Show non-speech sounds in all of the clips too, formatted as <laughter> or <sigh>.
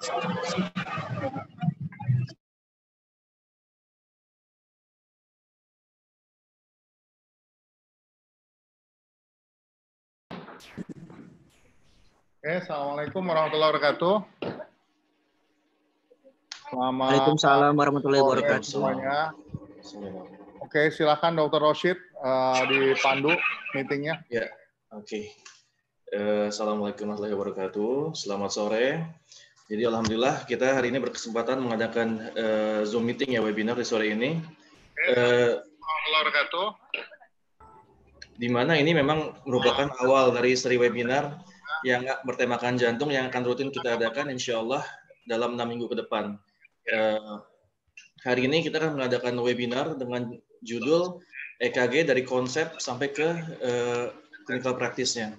Oke, Assalamualaikum warahmatullahi wabarakatuh. Selamat Waalaikumsalam warahmatullahi wabarakatuh. Semuanya. Oke, silakan Dr. Rosid uh, eh, dipandu meetingnya. Ya, oke. Okay. Uh, eh, Assalamualaikum warahmatullahi wabarakatuh. Selamat sore. Jadi alhamdulillah kita hari ini berkesempatan mengadakan uh, Zoom meeting ya webinar di sore ini. Uh, di mana ini memang merupakan awal dari seri webinar yang bertemakan jantung yang akan rutin kita adakan insya Allah dalam enam minggu ke depan. Uh, hari ini kita akan mengadakan webinar dengan judul EKG dari konsep sampai ke uh, klinikal praktisnya.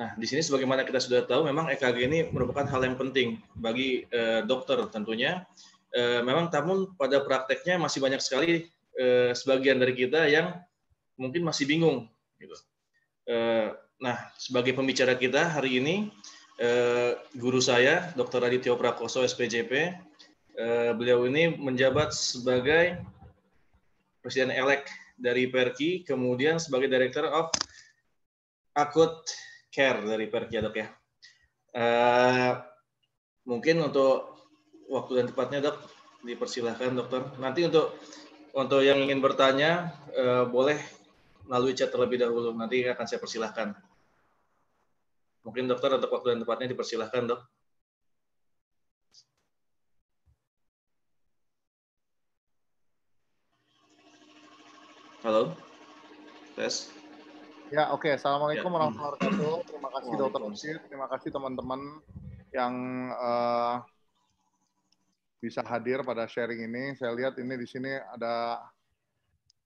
Nah, di sini sebagaimana kita sudah tahu, memang EKG ini merupakan hal yang penting bagi eh, dokter tentunya. Eh, memang namun pada prakteknya masih banyak sekali eh, sebagian dari kita yang mungkin masih bingung. Gitu. Eh, nah, sebagai pembicara kita hari ini, eh, guru saya, Dr. Radityo Prakoso, SPJP, eh, beliau ini menjabat sebagai Presiden elek dari Perki, kemudian sebagai Director of akut care dari Perki ya dok ya. Uh, eh, mungkin untuk waktu dan tempatnya dok dipersilahkan dokter. Nanti untuk untuk yang ingin bertanya uh, boleh melalui chat terlebih dahulu. Nanti akan saya persilahkan. Mungkin dokter untuk waktu dan tempatnya dipersilahkan dok. Halo, tes. Ya, oke. Okay. Assalamualaikum ya. warahmatullahi wabarakatuh. Terima kasih Dokter Usir. Terima kasih teman-teman yang uh, bisa hadir pada sharing ini. Saya lihat ini di sini ada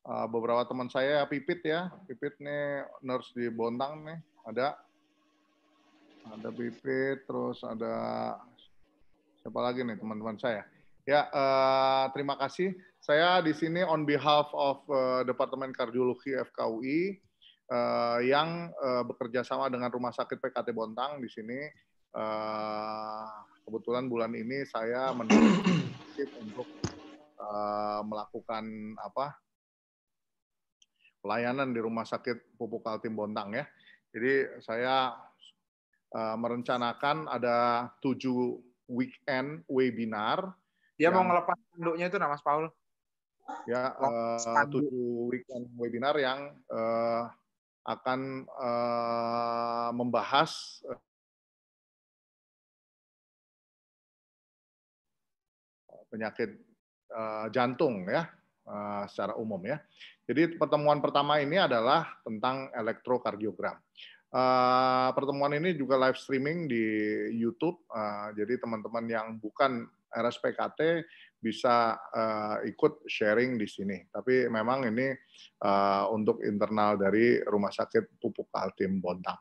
uh, beberapa teman saya, ya, Pipit ya. Pipit nih nurse di Bontang nih, ada. Ada Pipit, terus ada siapa lagi nih teman-teman saya. Ya, uh, terima kasih. Saya di sini on behalf of uh, Departemen Kardiologi FKUI uh, yang uh, bekerja sama dengan Rumah Sakit PKT Bontang di sini. Uh, kebetulan bulan ini saya mendukung untuk uh, melakukan apa pelayanan di Rumah Sakit Pupuk Kaltim Bontang ya. Jadi saya uh, merencanakan ada tujuh weekend webinar. Dia yang, mau ngelepas tanduknya itu, nah, Mas Paul? Ya, uh, tujuh weekend webinar yang uh, akan membahas penyakit jantung ya secara umum ya. Jadi pertemuan pertama ini adalah tentang elektrokardiogram. Uh, pertemuan ini juga live streaming di YouTube. Uh, jadi teman-teman yang bukan RSPKT bisa uh, ikut sharing di sini. Tapi memang ini uh, untuk internal dari Rumah Sakit Pupuk Altim Bontang.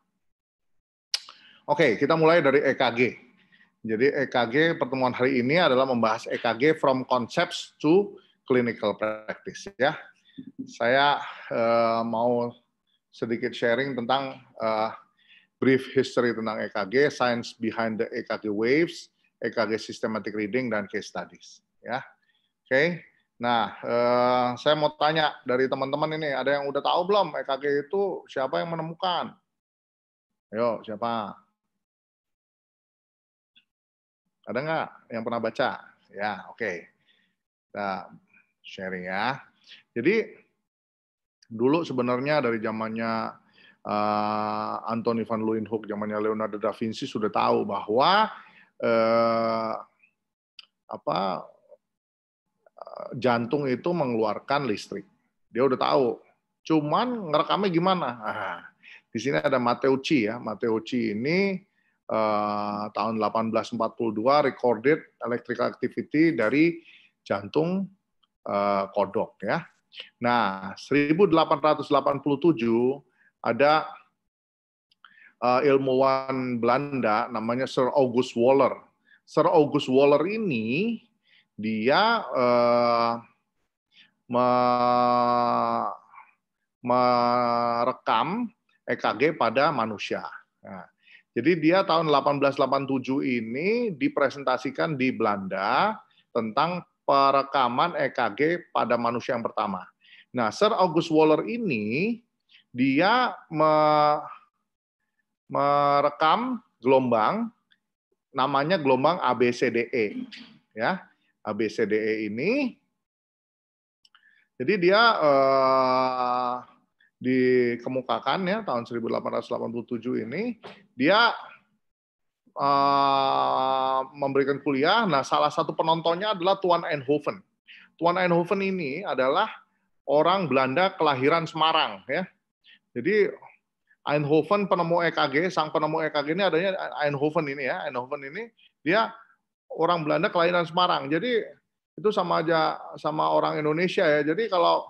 Oke, okay, kita mulai dari EKG. Jadi EKG pertemuan hari ini adalah membahas EKG from concepts to clinical practice ya. Saya uh, mau sedikit sharing tentang uh, brief history tentang EKG, science behind the EKG waves, EKG systematic reading, dan case studies ya. Oke. Okay. Nah, eh, saya mau tanya dari teman-teman ini, ada yang udah tahu belum EKG itu siapa yang menemukan? Ayo, siapa? Ada nggak yang pernah baca? Ya, oke. Okay. Kita sharing ya. Jadi, dulu sebenarnya dari zamannya uh, Anthony van Leeuwenhoek, zamannya Leonardo da Vinci sudah tahu bahwa uh, apa jantung itu mengeluarkan listrik. Dia udah tahu. Cuman ngerekamnya gimana? Nah, di sini ada Mateucci ya. Mateucci ini uh, tahun 1842 recorded electrical activity dari jantung uh, kodok ya. Nah, 1887 ada uh, ilmuwan Belanda namanya Sir August Waller. Sir August Waller ini dia uh, me, merekam EKG pada manusia. Nah, jadi dia tahun 1887 ini dipresentasikan di Belanda tentang perekaman EKG pada manusia yang pertama. Nah, Sir August Waller ini dia me, merekam gelombang namanya gelombang ABCDE ya. ABCDE ini. Jadi dia eh, dikemukakan ya tahun 1887 ini dia eh, memberikan kuliah. Nah, salah satu penontonnya adalah Tuan Eindhoven. Tuan Eindhoven ini adalah orang Belanda kelahiran Semarang ya. Jadi Eindhoven penemu EKG, sang penemu EKG ini adanya Eindhoven ini ya. Eindhoven ini dia orang Belanda kelahiran Semarang. Jadi itu sama aja sama orang Indonesia ya. Jadi kalau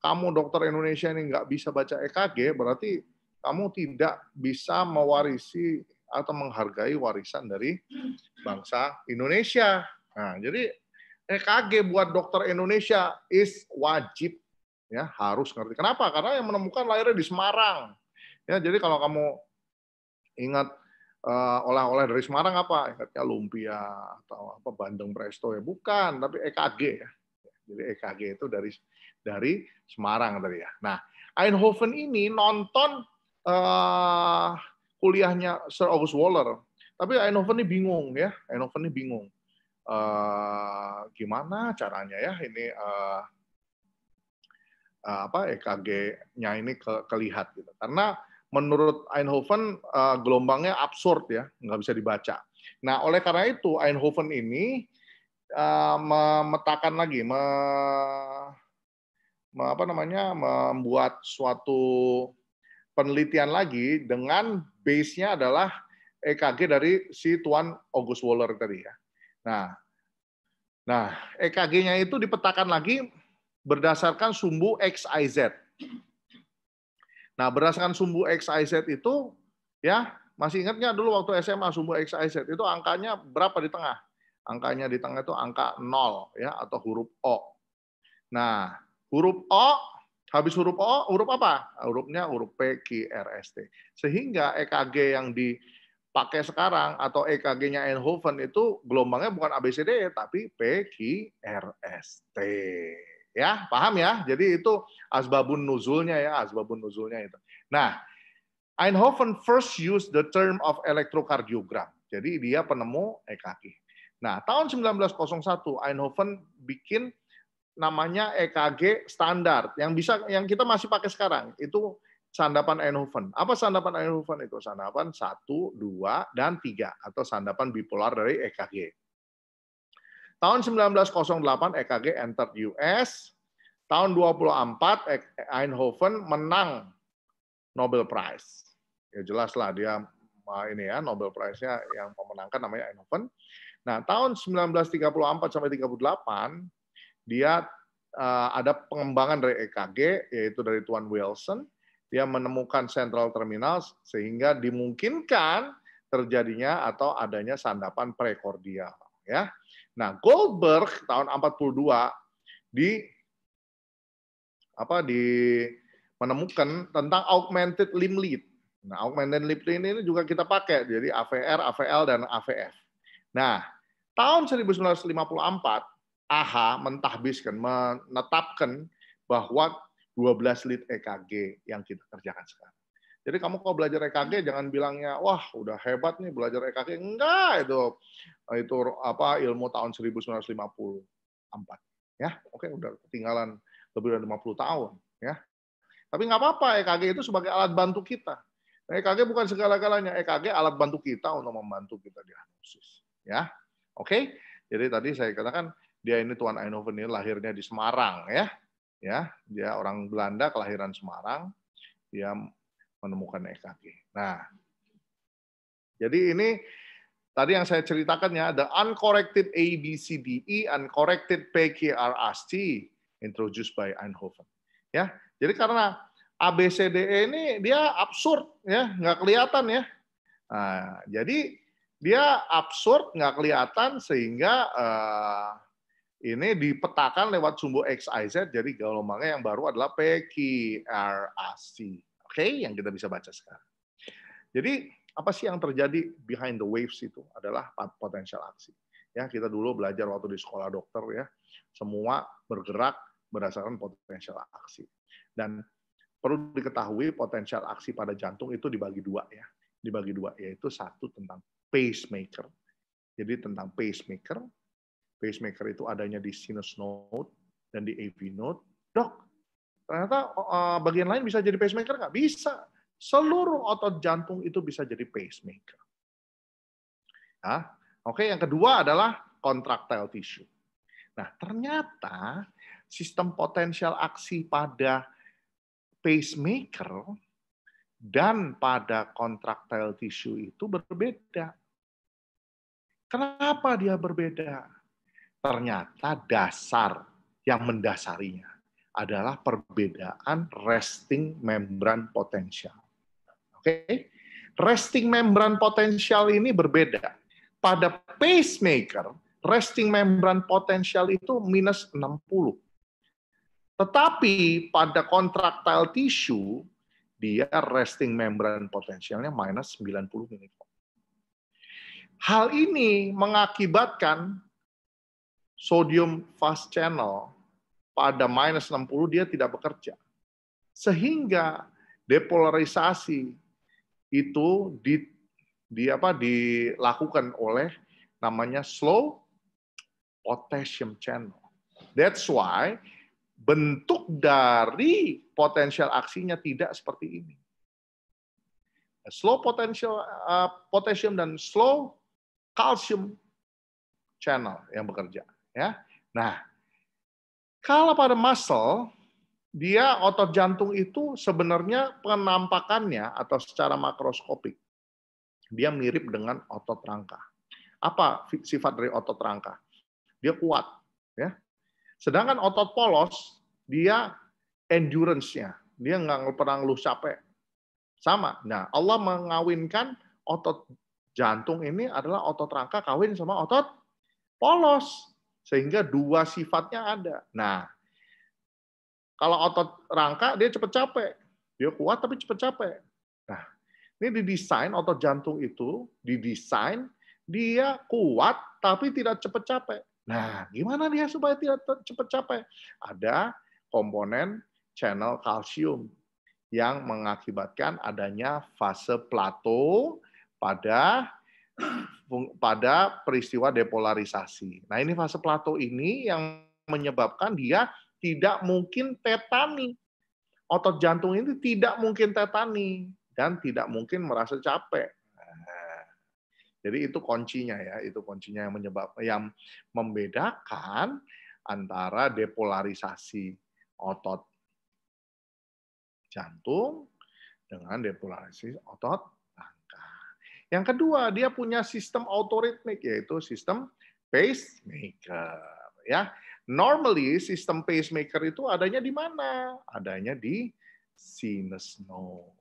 kamu dokter Indonesia ini nggak bisa baca EKG, berarti kamu tidak bisa mewarisi atau menghargai warisan dari bangsa Indonesia. Nah, jadi EKG buat dokter Indonesia is wajib ya harus ngerti. Kenapa? Karena yang menemukan lahirnya di Semarang. Ya, jadi kalau kamu ingat Eh, olah-olah dari Semarang apa? Ingatnya lumpia atau apa bandeng presto ya? Bukan, tapi EKG ya. Jadi EKG itu dari dari Semarang tadi ya. Nah, Eindhoven ini nonton uh, kuliahnya Sir August Waller, tapi Eindhoven ini bingung ya. Eindhoven ini bingung. Uh, gimana caranya ya ini uh, uh, apa EKG-nya ini ke, kelihat gitu. Karena menurut Eindhoven uh, gelombangnya absurd ya, nggak bisa dibaca. Nah, oleh karena itu Eindhoven ini uh, memetakan lagi, me, me, apa namanya, membuat suatu penelitian lagi dengan base-nya adalah EKG dari si Tuan August Waller tadi ya. Nah, nah EKG-nya itu dipetakan lagi berdasarkan sumbu XIZ. Nah, berdasarkan sumbu x, y, z itu, ya masih ingatnya dulu waktu SMA sumbu x, y, z itu angkanya berapa di tengah? Angkanya di tengah itu angka 0 ya atau huruf O. Nah, huruf O habis huruf O huruf apa? Hurufnya huruf P, Q, R, S, T. Sehingga EKG yang dipakai sekarang atau EKG-nya Enhoven itu gelombangnya bukan ABCD tapi P, Q, R, S, T ya paham ya jadi itu asbabun nuzulnya ya asbabun nuzulnya itu nah Einhoven first used the term of electrocardiogram jadi dia penemu EKG nah tahun 1901 Einhoven bikin namanya EKG standar yang bisa yang kita masih pakai sekarang itu sandapan Einhoven. Apa sandapan Einhoven itu? Sandapan 1, 2, dan 3 atau sandapan bipolar dari EKG. Tahun 1908 EKG entered US. Tahun 24 e Eindhoven menang Nobel Prize. Ya jelaslah dia ini ya Nobel Prize-nya yang memenangkan namanya Eindhoven. Nah, tahun 1934 sampai 38 dia uh, ada pengembangan dari EKG yaitu dari Tuan Wilson. Dia menemukan central terminal sehingga dimungkinkan terjadinya atau adanya sandapan prekordial ya. Nah, Goldberg tahun 42 di apa di menemukan tentang augmented limb lead. Nah, augmented limb lead ini juga kita pakai jadi AVR, AVL dan AVF. Nah, tahun 1954 AHA mentahbiskan menetapkan bahwa 12 lead EKG yang kita kerjakan sekarang. Jadi kamu kalau belajar EKG jangan bilangnya wah udah hebat nih belajar EKG. Enggak itu itu apa ilmu tahun 1954. Ya, oke udah ketinggalan lebih dari 50 tahun ya. Tapi nggak apa-apa EKG itu sebagai alat bantu kita. Nah, e EKG bukan segala-galanya. EKG alat bantu kita untuk membantu kita diagnosis. Ya, oke. Jadi tadi saya katakan dia ini Tuan Eindhoven ini lahirnya di Semarang ya, ya. Dia orang Belanda kelahiran Semarang. Dia menemukan EKG. Nah, jadi ini tadi yang saya ceritakan ya, the uncorrected ABCDE, uncorrected PKRST introduced by Einhoven. Ya, jadi karena ABCDE ini dia absurd ya, nggak kelihatan ya. Nah, jadi dia absurd nggak kelihatan sehingga uh, ini dipetakan lewat sumbu XIZ jadi gelombangnya yang baru adalah PQRAC. Oke, okay? yang kita bisa baca sekarang. Jadi apa sih yang terjadi behind the waves itu adalah potensial aksi. Ya, kita dulu belajar waktu di sekolah dokter ya, semua bergerak berdasarkan potensial aksi. Dan perlu diketahui potensial aksi pada jantung itu dibagi dua ya, dibagi dua yaitu satu tentang pacemaker. Jadi tentang pacemaker, pacemaker itu adanya di sinus node dan di AV node. Dok, Ternyata eh, bagian lain bisa jadi pacemaker nggak? Bisa. Seluruh otot jantung itu bisa jadi pacemaker. Ya. Oke, yang kedua adalah contractile tissue. Nah, ternyata sistem potensial aksi pada pacemaker dan pada contractile tissue itu berbeda. Kenapa dia berbeda? Ternyata dasar yang mendasarinya adalah perbedaan resting membran potensial. Oke, okay? resting membran potensial ini berbeda. Pada pacemaker, resting membran potensial itu minus 60. Tetapi pada contractile tissue, dia resting membran potensialnya minus 90 milivolt. Hal ini mengakibatkan sodium fast channel pada minus 60 dia tidak bekerja. Sehingga depolarisasi itu di, di apa dilakukan oleh namanya slow potassium channel. That's why bentuk dari potensial aksinya tidak seperti ini. Slow potential uh, potassium dan slow calcium channel yang bekerja ya. Nah, kalau pada muscle, dia otot jantung itu sebenarnya penampakannya atau secara makroskopik dia mirip dengan otot rangka. Apa sifat dari otot rangka? Dia kuat, ya. Sedangkan otot polos dia endurance-nya, dia nggak pernah ngeluh capek. Sama. Nah, Allah mengawinkan otot jantung ini adalah otot rangka kawin sama otot polos. Sehingga dua sifatnya ada. Nah, kalau otot rangka, dia cepat capek. Dia kuat tapi cepat capek. Nah, ini didesain otot jantung itu, didesain dia kuat tapi tidak cepat capek. Nah, gimana dia supaya tidak cepat capek? Ada komponen channel kalsium yang mengakibatkan adanya fase plato pada pada peristiwa depolarisasi. Nah, ini fase Plato ini yang menyebabkan dia tidak mungkin tetani. Otot jantung ini tidak mungkin tetani dan tidak mungkin merasa capek. Nah, jadi itu kuncinya ya, itu kuncinya yang menyebab, yang membedakan antara depolarisasi otot jantung dengan depolarisasi otot yang kedua, dia punya sistem autoritmik yaitu sistem pacemaker ya. Normally sistem pacemaker itu adanya di mana? Adanya di sinus node.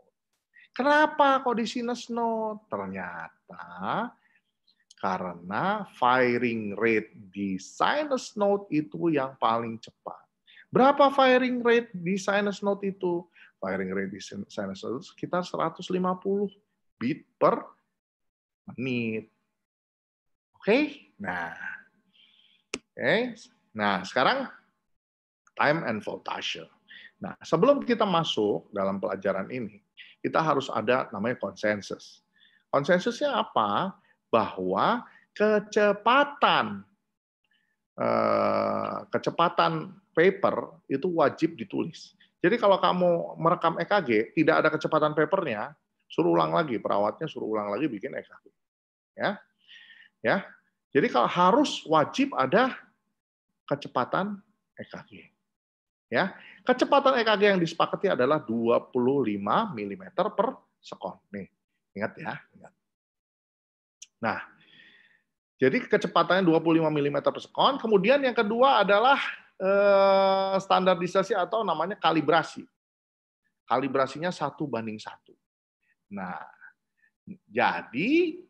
Kenapa kok di sinus node? Ternyata karena firing rate di sinus node itu yang paling cepat. Berapa firing rate di sinus node itu? Firing rate di sinus node itu sekitar 150 bit per menit. Oke? Okay? Nah. Oke. Okay. Nah, sekarang time and voltage. Nah, sebelum kita masuk dalam pelajaran ini, kita harus ada namanya konsensus. Konsensusnya apa? Bahwa kecepatan eh, kecepatan paper itu wajib ditulis. Jadi kalau kamu merekam EKG, tidak ada kecepatan papernya, suruh ulang lagi, perawatnya suruh ulang lagi bikin EKG ya. Ya. Jadi kalau harus wajib ada kecepatan EKG. Ya. Kecepatan EKG yang disepakati adalah 25 mm per sekon. Nih, ingat ya, ingat. Nah, jadi kecepatannya 25 mm per sekon. Kemudian yang kedua adalah eh, standarisasi atau namanya kalibrasi. Kalibrasinya satu banding satu. Nah, jadi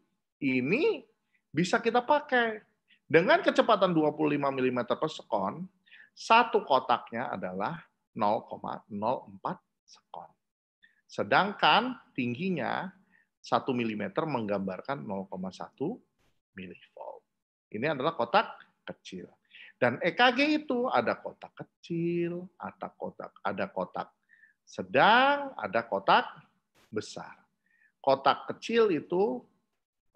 ini bisa kita pakai. Dengan kecepatan 25 mm per sekon, satu kotaknya adalah 0,04 sekon. Sedangkan tingginya 1 mm menggambarkan 0,1 milivolt. Ini adalah kotak kecil. Dan EKG itu ada kotak kecil, ada kotak, ada kotak sedang, ada kotak besar. Kotak kecil itu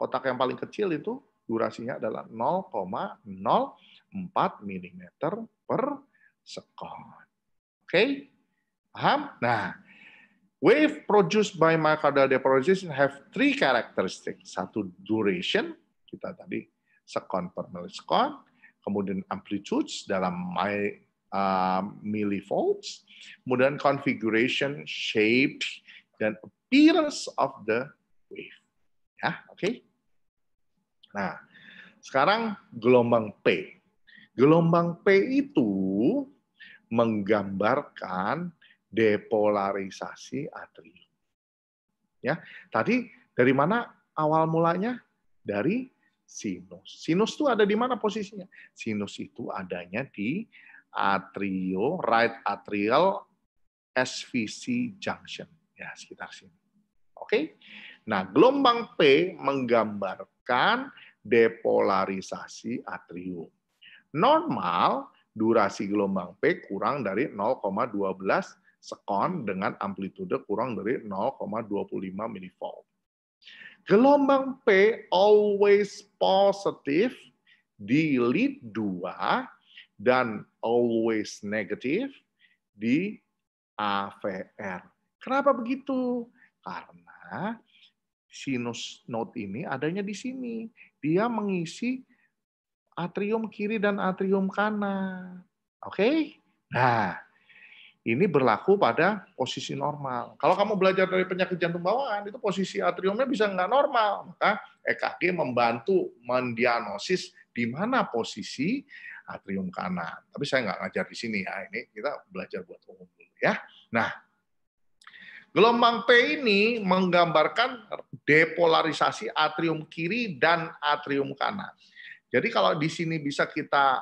Kotak yang paling kecil itu durasinya adalah 0,04 mm per second. Oke? Okay? Paham? Nah, wave produced by myocardial depolarization have three characteristics. Satu duration, kita tadi second per milisekon. kemudian amplitudes dalam my, uh, millivolts, kemudian configuration, shape, dan appearance of the wave. Ya, oke. Okay? Nah, sekarang gelombang P. Gelombang P itu menggambarkan depolarisasi atrium. Ya, tadi dari mana awal mulanya? Dari sinus. Sinus itu ada di mana posisinya? Sinus itu adanya di atrio, right atrial SVC junction. Ya, sekitar sini. Oke? Okay? Nah, gelombang P menggambarkan depolarisasi atrium. Normal durasi gelombang P kurang dari 0,12 sekon dengan amplitude kurang dari 0,25 milivolt. Gelombang P always positive di lead 2 dan always negative di AVR. Kenapa begitu? Karena sinus node ini adanya di sini. Dia mengisi atrium kiri dan atrium kanan. Oke? Okay? Nah, ini berlaku pada posisi normal. Kalau kamu belajar dari penyakit jantung bawaan, itu posisi atriumnya bisa nggak normal. Maka EKG membantu mendiagnosis di mana posisi atrium kanan. Tapi saya nggak ngajar di sini ya. Ini kita belajar buat umum dulu ya. Nah, Gelombang P ini menggambarkan depolarisasi atrium kiri dan atrium kanan. Jadi kalau di sini bisa kita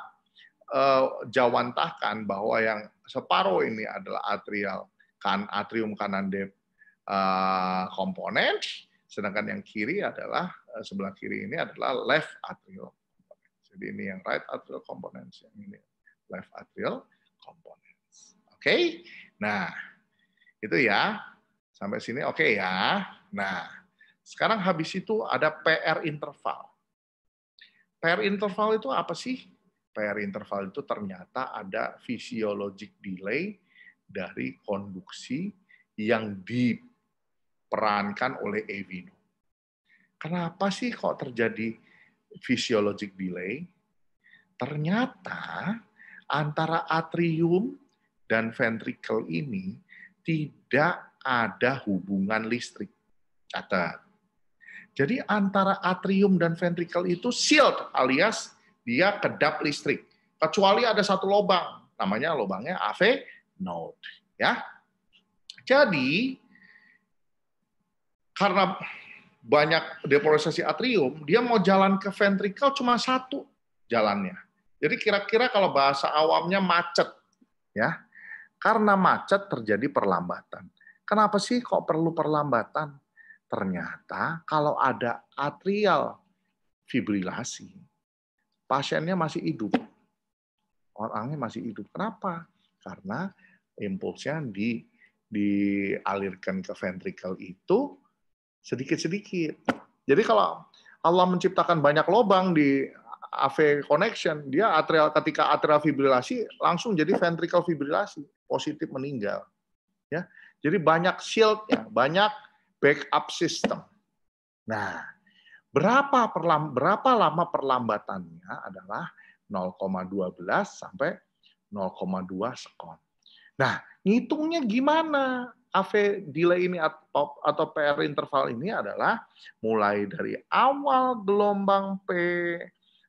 uh, jawantahkan bahwa yang separuh ini adalah atrial kan atrium kanan de, uh, eh, komponen, sedangkan yang kiri adalah uh, sebelah kiri ini adalah left atrial. Jadi ini yang right atrial components, yang ini left atrial components. Oke, okay? nah itu ya. Sampai sini oke okay ya. Nah, sekarang habis itu ada PR interval. PR interval itu apa sih? PR interval itu ternyata ada fisiologik delay dari konduksi yang diperankan oleh Evino. Kenapa sih kok terjadi fisiologik delay? Ternyata antara atrium dan ventricle ini tidak ada hubungan listrik. Catat. Jadi antara atrium dan ventrikel itu sealed alias dia kedap listrik. Kecuali ada satu lubang, namanya lubangnya AV node, ya. Jadi karena banyak depolarisasi atrium, dia mau jalan ke ventrikel cuma satu jalannya. Jadi kira-kira kalau bahasa awamnya macet, ya. Karena macet terjadi perlambatan. Kenapa sih kok perlu perlambatan? Ternyata kalau ada atrial fibrilasi, pasiennya masih hidup. Orangnya masih hidup. Kenapa? Karena impulsnya di dialirkan ke ventrikel itu sedikit-sedikit. Jadi kalau Allah menciptakan banyak lubang di AV connection, dia atrial ketika atrial fibrilasi langsung jadi ventrikel fibrilasi, positif meninggal. Ya. Jadi banyak shieldnya, banyak backup system. Nah, berapa perlam, berapa lama perlambatannya adalah 0,12 sampai 0,2 sekon. Nah, ngitungnya gimana? AV delay ini atau, atau PR interval ini adalah mulai dari awal gelombang P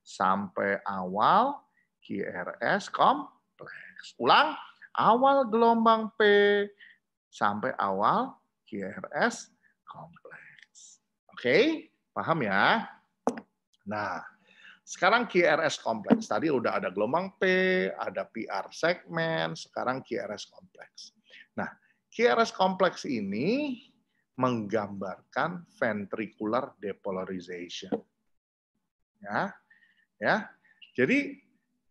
sampai awal QRS kompleks. Ulang, awal gelombang P sampai awal QRS kompleks. Oke, paham ya? Nah, sekarang QRS kompleks. Tadi udah ada gelombang P, ada PR segmen, sekarang QRS kompleks. Nah, QRS kompleks ini menggambarkan ventricular depolarization. Ya. Ya. Jadi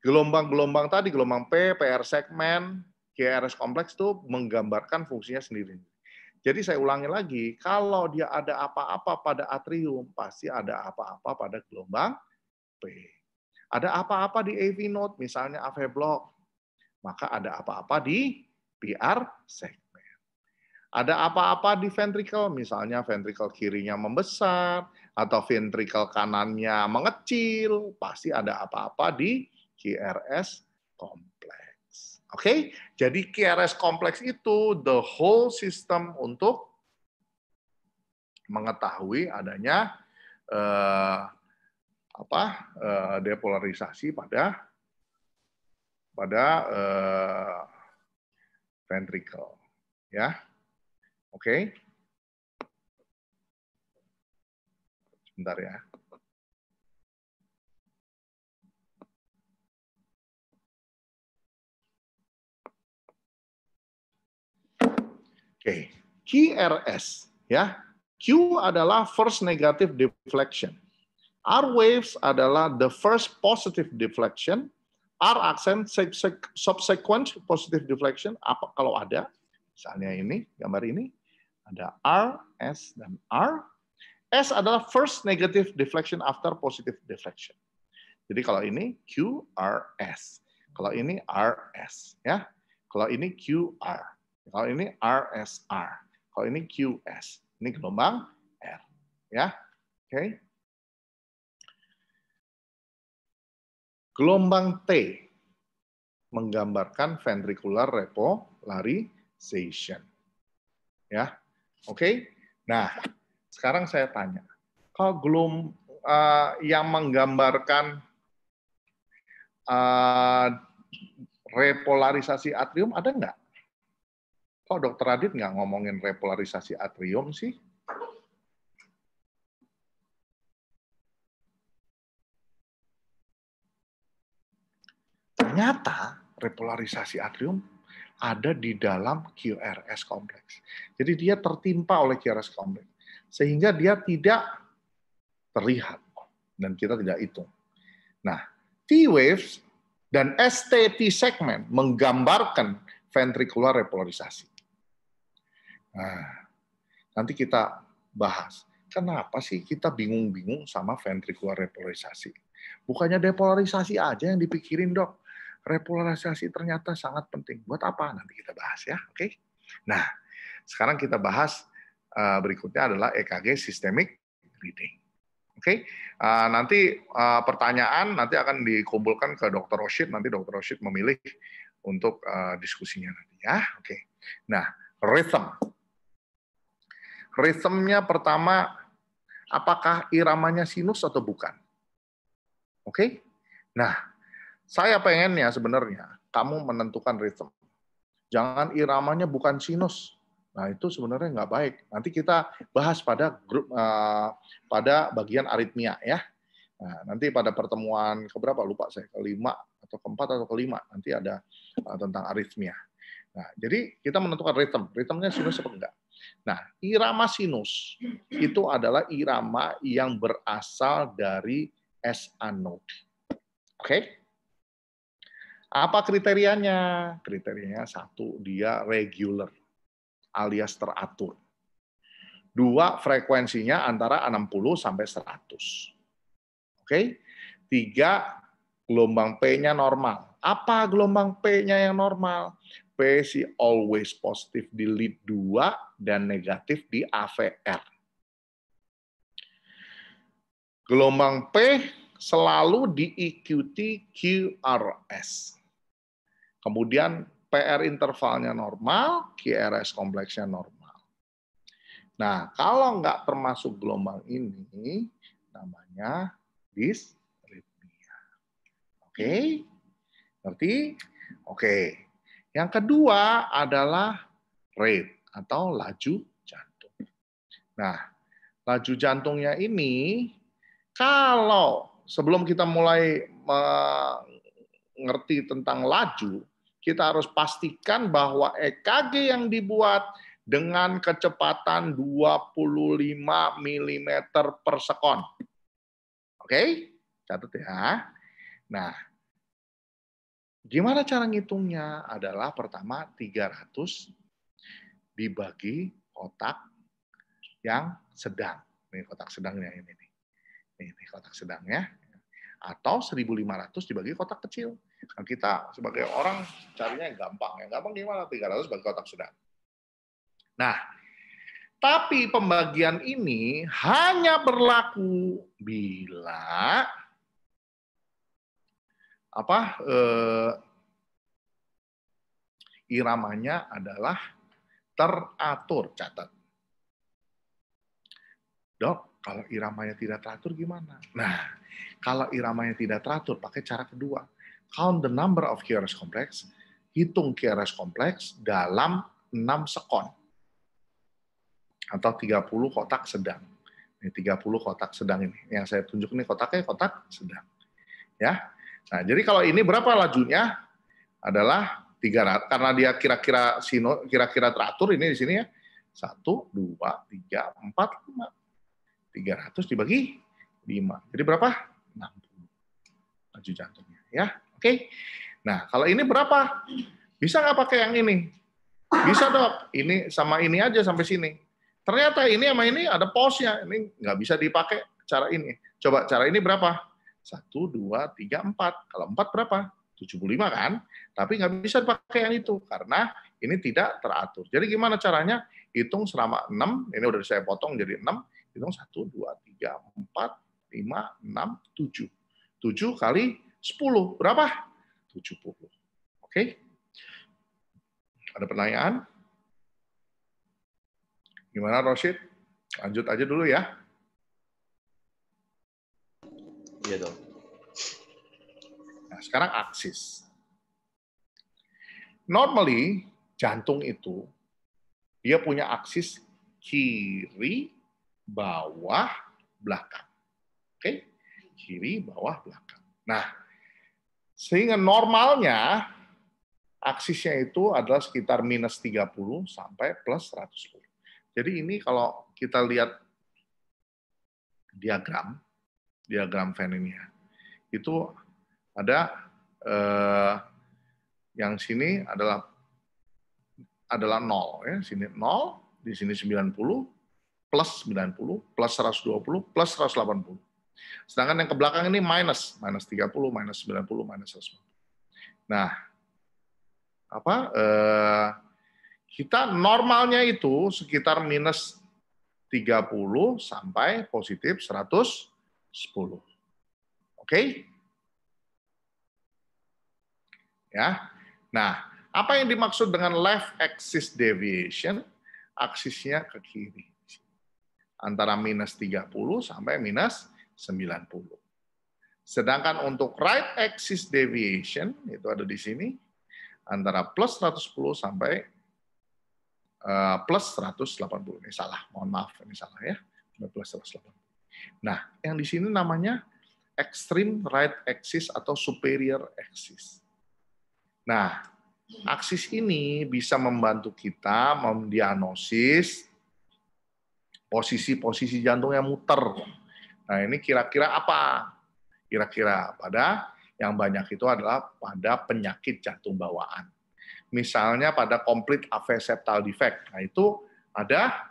gelombang-gelombang tadi gelombang P, PR segmen, GRS kompleks itu menggambarkan fungsinya sendiri. Jadi saya ulangi lagi, kalau dia ada apa-apa pada atrium, pasti ada apa-apa pada gelombang P. Ada apa-apa di AV node, misalnya AV block, maka ada apa-apa di PR segmen. Ada apa-apa di ventricle, misalnya ventricle kirinya membesar, atau ventricle kanannya mengecil, pasti ada apa-apa di QRS kompleks. Oke, jadi KRS kompleks itu the whole system untuk mengetahui adanya eh, apa eh, depolarisasi pada pada eh, ventricle, ya. Oke. Okay? Sebentar ya. Oke, QRS ya. Q adalah first negative deflection. R waves adalah the first positive deflection. R accent subsequent positive deflection apa kalau ada misalnya ini gambar ini ada R, S dan R. S adalah first negative deflection after positive deflection. Jadi kalau ini Q R S, kalau ini R S ya. Kalau ini Q R. Kalau ini RSR, kalau ini QS, ini gelombang R, ya. Oke. Okay. Gelombang T menggambarkan ventricular repolarization. Ya. Oke. Okay? Nah, sekarang saya tanya. Kalau gelomb uh, eh, yang menggambarkan uh, repolarisasi atrium ada nggak? Kok oh, dokter Adit nggak ngomongin repolarisasi atrium sih? Ternyata repolarisasi atrium ada di dalam QRS kompleks. Jadi dia tertimpa oleh QRS kompleks. Sehingga dia tidak terlihat. Dan kita tidak hitung. Nah, T-waves dan STT segmen menggambarkan ventricular repolarisasi. Nah, nanti kita bahas. Kenapa sih kita bingung-bingung sama ventricular repolarisasi? Bukannya depolarisasi aja yang dipikirin, Dok. Repolarisasi ternyata sangat penting. Buat apa? Nanti kita bahas ya, oke? Nah, sekarang kita bahas eh, berikutnya adalah EKG sistemik reading. Oke, okay? uh, eh, nanti uh, pertanyaan nanti akan dikumpulkan ke Dokter Roshid. Nanti Dokter Roshid memilih untuk uh, diskusinya nanti ya. Oke. Okay. Nah, rhythm. Ritmenya pertama, apakah iramanya sinus atau bukan? Oke? Okay? Nah, saya pengennya sebenarnya kamu menentukan rhythm. Jangan iramanya bukan sinus. Nah, itu sebenarnya nggak baik. Nanti kita bahas pada grup uh, pada bagian aritmia ya. Nah, nanti pada pertemuan keberapa lupa saya kelima atau keempat atau kelima nanti ada uh, tentang aritmia. Nah, jadi kita menentukan ritme. Ritmenya sinus apa enggak? Nah, irama sinus itu adalah irama yang berasal dari SA node. Oke? Okay? Apa kriterianya? Kriterianya satu, dia regular alias teratur. Dua, frekuensinya antara 60 sampai 100. Oke? Okay? Tiga, gelombang P-nya normal. Apa gelombang P-nya yang normal? si always positif di lead 2 dan negatif di AVR. Gelombang P selalu diikuti QRS. Kemudian PR intervalnya normal, QRS kompleksnya normal. Nah, kalau nggak termasuk gelombang ini, namanya disrhythmia. Oke? Okay? Ngerti? Oke. Okay. Yang kedua adalah rate atau laju jantung. Nah, laju jantungnya ini kalau sebelum kita mulai mengerti tentang laju, kita harus pastikan bahwa EKG yang dibuat dengan kecepatan 25 mm per sekon. Oke, catat ya. Nah, Gimana cara ngitungnya? Adalah pertama 300 dibagi kotak yang sedang. Ini kotak sedangnya ini Ini, Ini kotak sedangnya. Atau 1.500 dibagi kotak kecil. Nah, kita sebagai orang carinya yang gampang. Yang gampang gimana? 300 bagi kotak sedang. Nah, tapi pembagian ini hanya berlaku bila apa eh, iramanya adalah teratur catat dok kalau iramanya tidak teratur gimana nah kalau iramanya tidak teratur pakai cara kedua count the number of QRS kompleks hitung QRS kompleks dalam 6 sekon atau 30 kotak sedang. Ini 30 kotak sedang ini. Yang saya tunjuk ini kotaknya kotak sedang. Ya. Nah, jadi kalau ini berapa lajunya? Adalah 300 karena dia kira-kira sino kira-kira teratur ini di sini ya. 1 2 3 4 5. 300 dibagi 5. Jadi berapa? 60 laju jantungnya ya. Oke. Okay. Nah, kalau ini berapa? Bisa nggak pakai yang ini? Bisa dok, ini sama ini aja sampai sini. Ternyata ini sama ini ada posnya, ini nggak bisa dipakai cara ini. Coba cara ini berapa? Satu, dua, tiga, empat. Kalau empat berapa? 75 kan? Tapi nggak bisa dipakai yang itu karena ini tidak teratur. Jadi gimana caranya? Hitung selama 6, ini udah saya potong jadi 6, hitung 1, 2, 3, 4, 5, 6, 7. 7 kali 10, berapa? 70. Oke? Okay? Ada pertanyaan? Gimana Roshid? Lanjut aja dulu ya. gitu. Nah, sekarang aksis. Normally jantung itu dia punya aksis kiri, bawah, belakang. Oke? Okay? Kiri, bawah, belakang. Nah, sehingga normalnya aksisnya itu adalah sekitar minus 30 sampai plus 110. Jadi ini kalau kita lihat diagram, diagram Venn ini ya. Itu ada eh, yang sini adalah adalah 0 ya, sini 0, di sini 90 plus 90 plus 120 plus 180. Sedangkan yang ke belakang ini minus, minus 30, minus 90, minus 150. Nah, apa eh, kita normalnya itu sekitar minus 30 sampai positif 100 10. Oke? Okay? Ya. Nah, apa yang dimaksud dengan left axis deviation? Aksisnya ke kiri. Antara minus 30 sampai minus 90. Sedangkan untuk right axis deviation, itu ada di sini, antara plus 110 sampai eh, plus 180. Ini salah, mohon maaf, ini salah ya. Plus 180. Nah, yang di sini namanya extreme right axis atau superior axis. Nah, aksis ini bisa membantu kita mendiagnosis posisi-posisi jantung yang muter. Nah, ini kira-kira apa? Kira-kira pada yang banyak itu adalah pada penyakit jantung bawaan. Misalnya pada complete septal defect. Nah, itu ada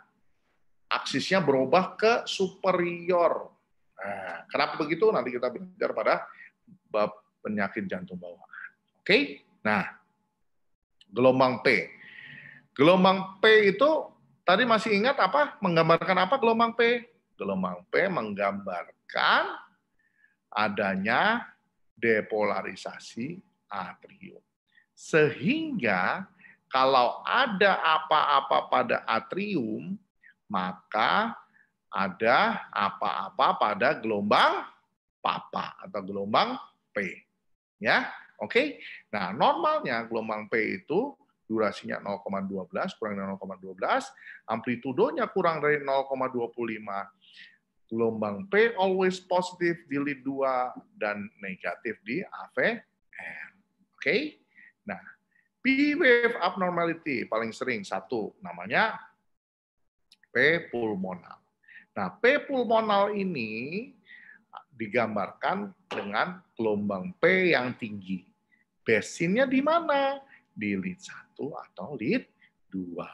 aksisnya berubah ke superior. Nah, kenapa begitu? Nanti kita belajar pada bab penyakit jantung bawaan. Oke? Nah, gelombang P. Gelombang P itu tadi masih ingat apa? Menggambarkan apa gelombang P? Gelombang P menggambarkan adanya depolarisasi atrium. Sehingga kalau ada apa-apa pada atrium, maka ada apa-apa pada gelombang papa atau gelombang P. Ya, oke. Okay? Nah, normalnya gelombang P itu durasinya 0,12 kurang dari 0,12, amplitudonya kurang dari 0,25. Gelombang P always positif di lead 2 dan negatif di Af. Oke? Okay? Nah, P wave abnormality paling sering satu namanya P pulmonal. Nah, P pulmonal ini digambarkan dengan gelombang P yang tinggi. Besinnya di mana? Di lead 1 atau lead 2.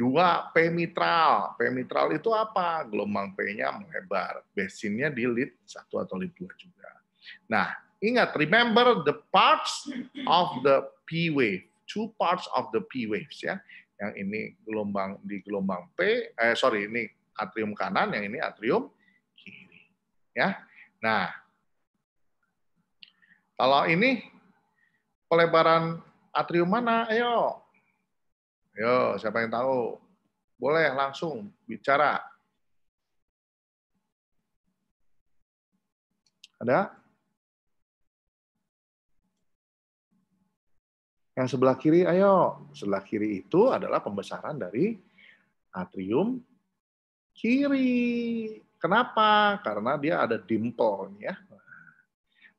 Dua, P mitral. P mitral itu apa? Gelombang P-nya melebar. Besinnya di lead 1 atau lead 2 juga. Nah, ingat, remember the parts of the P wave. Two parts of the P waves ya yang ini gelombang di gelombang P, eh sorry ini atrium kanan, yang ini atrium kiri. Ya. Nah, kalau ini pelebaran atrium mana? Ayo. Ayo, siapa yang tahu? Boleh langsung bicara. Ada? Yang sebelah kiri, ayo. Sebelah kiri itu adalah pembesaran dari atrium kiri. Kenapa? Karena dia ada dimple ya.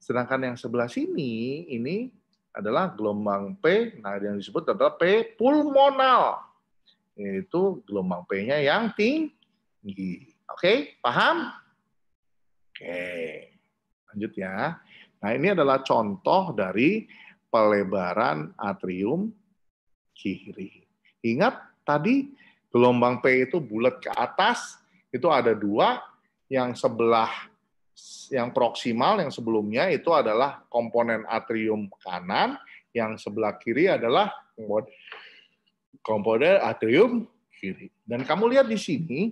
Sedangkan yang sebelah sini ini adalah gelombang P, nah yang disebut adalah P pulmonal. itu gelombang P-nya yang tinggi. Oke, paham? Oke. Lanjut ya. Nah, ini adalah contoh dari pelebaran atrium kiri. Ingat tadi gelombang P itu bulat ke atas, itu ada dua, yang sebelah yang proksimal yang sebelumnya itu adalah komponen atrium kanan, yang sebelah kiri adalah komponen atrium kiri. Dan kamu lihat di sini,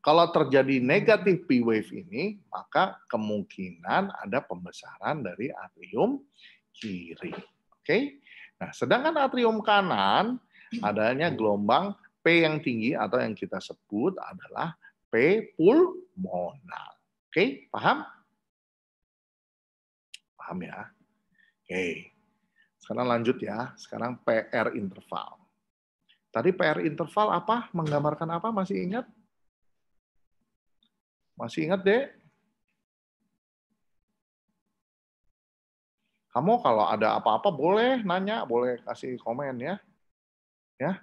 kalau terjadi negatif P wave ini, maka kemungkinan ada pembesaran dari atrium kiri. Oke. Nah, sedangkan atrium kanan adanya gelombang P yang tinggi atau yang kita sebut adalah P pulmonal. Oke, paham? Paham ya? Oke. Sekarang lanjut ya. Sekarang PR interval. Tadi PR interval apa? Menggambarkan apa? Masih ingat? Masih ingat, deh? Kamu kalau ada apa-apa boleh nanya, boleh kasih komen ya. Ya.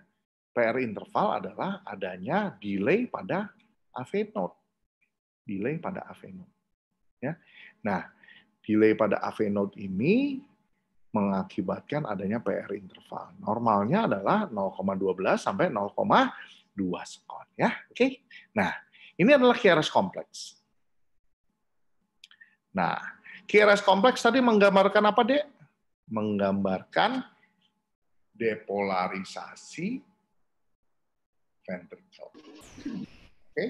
PR interval adalah adanya delay pada AV node. Delay pada AV node. Ya. Nah, delay pada AV node ini mengakibatkan adanya PR interval. Normalnya adalah 0,12 sampai 0,2 sekon ya. Oke. Okay? Nah, ini adalah QRS kompleks. Nah, QRS kompleks tadi menggambarkan apa, Dek? Menggambarkan depolarisasi ventricle. Oke. Okay?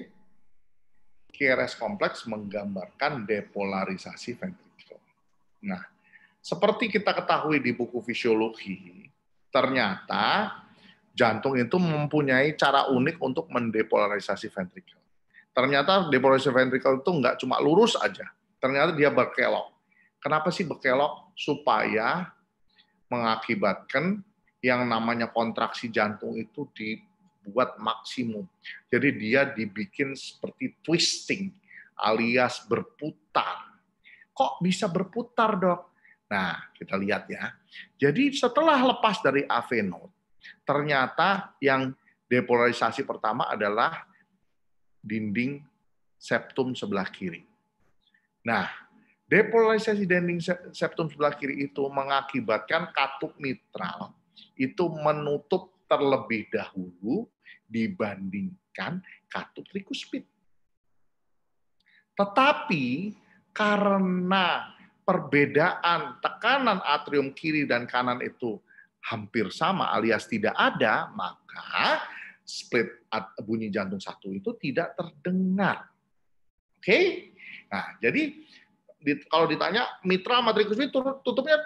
QRS kompleks menggambarkan depolarisasi ventricle. Nah, seperti kita ketahui di buku fisiologi, ternyata jantung itu mempunyai cara unik untuk mendepolarisasi ventrikel. Ternyata depolarisasi ventrikel itu nggak cuma lurus aja, Ternyata dia berkelok. Kenapa sih berkelok? Supaya mengakibatkan yang namanya kontraksi jantung itu dibuat maksimum. Jadi dia dibikin seperti twisting alias berputar. Kok bisa berputar dok? Nah, kita lihat ya. Jadi setelah lepas dari AV node, ternyata yang depolarisasi pertama adalah dinding septum sebelah kiri. Nah, depolarisasi dinding septum sebelah kiri itu mengakibatkan katup mitral itu menutup terlebih dahulu dibandingkan katup tricuspid. Tetapi karena perbedaan tekanan atrium kiri dan kanan itu hampir sama alias tidak ada, maka split bunyi jantung satu itu tidak terdengar. Oke? Okay? Nah, jadi di, kalau ditanya mitra matrikusmi tutupnya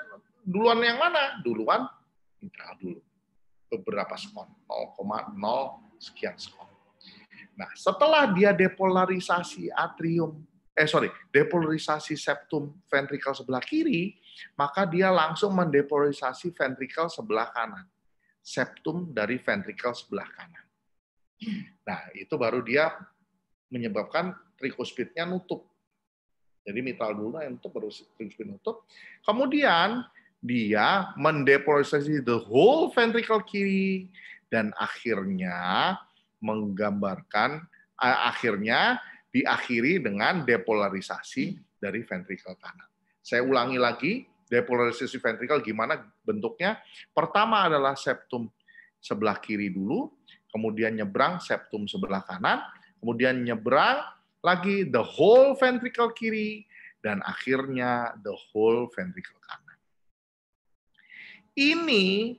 duluan yang mana? Duluan mitra dulu. Beberapa skon, 0,0 sekian skon. Nah, setelah dia depolarisasi atrium, eh sorry, depolarisasi septum ventrikel sebelah kiri, maka dia langsung mendepolarisasi ventrikel sebelah kanan. Septum dari ventrikel sebelah kanan. Nah, itu baru dia menyebabkan trikospitnya nutup jadi mitral dulu yang tutup baru spin penutup. Kemudian dia mendepolarisasi the whole ventricle kiri dan akhirnya menggambarkan uh, akhirnya diakhiri dengan depolarisasi dari ventrikel kanan. Saya ulangi lagi, depolarisasi ventrikel gimana bentuknya? Pertama adalah septum sebelah kiri dulu, kemudian nyebrang septum sebelah kanan, kemudian nyebrang lagi the whole ventricle kiri, dan akhirnya the whole ventricle kanan. Ini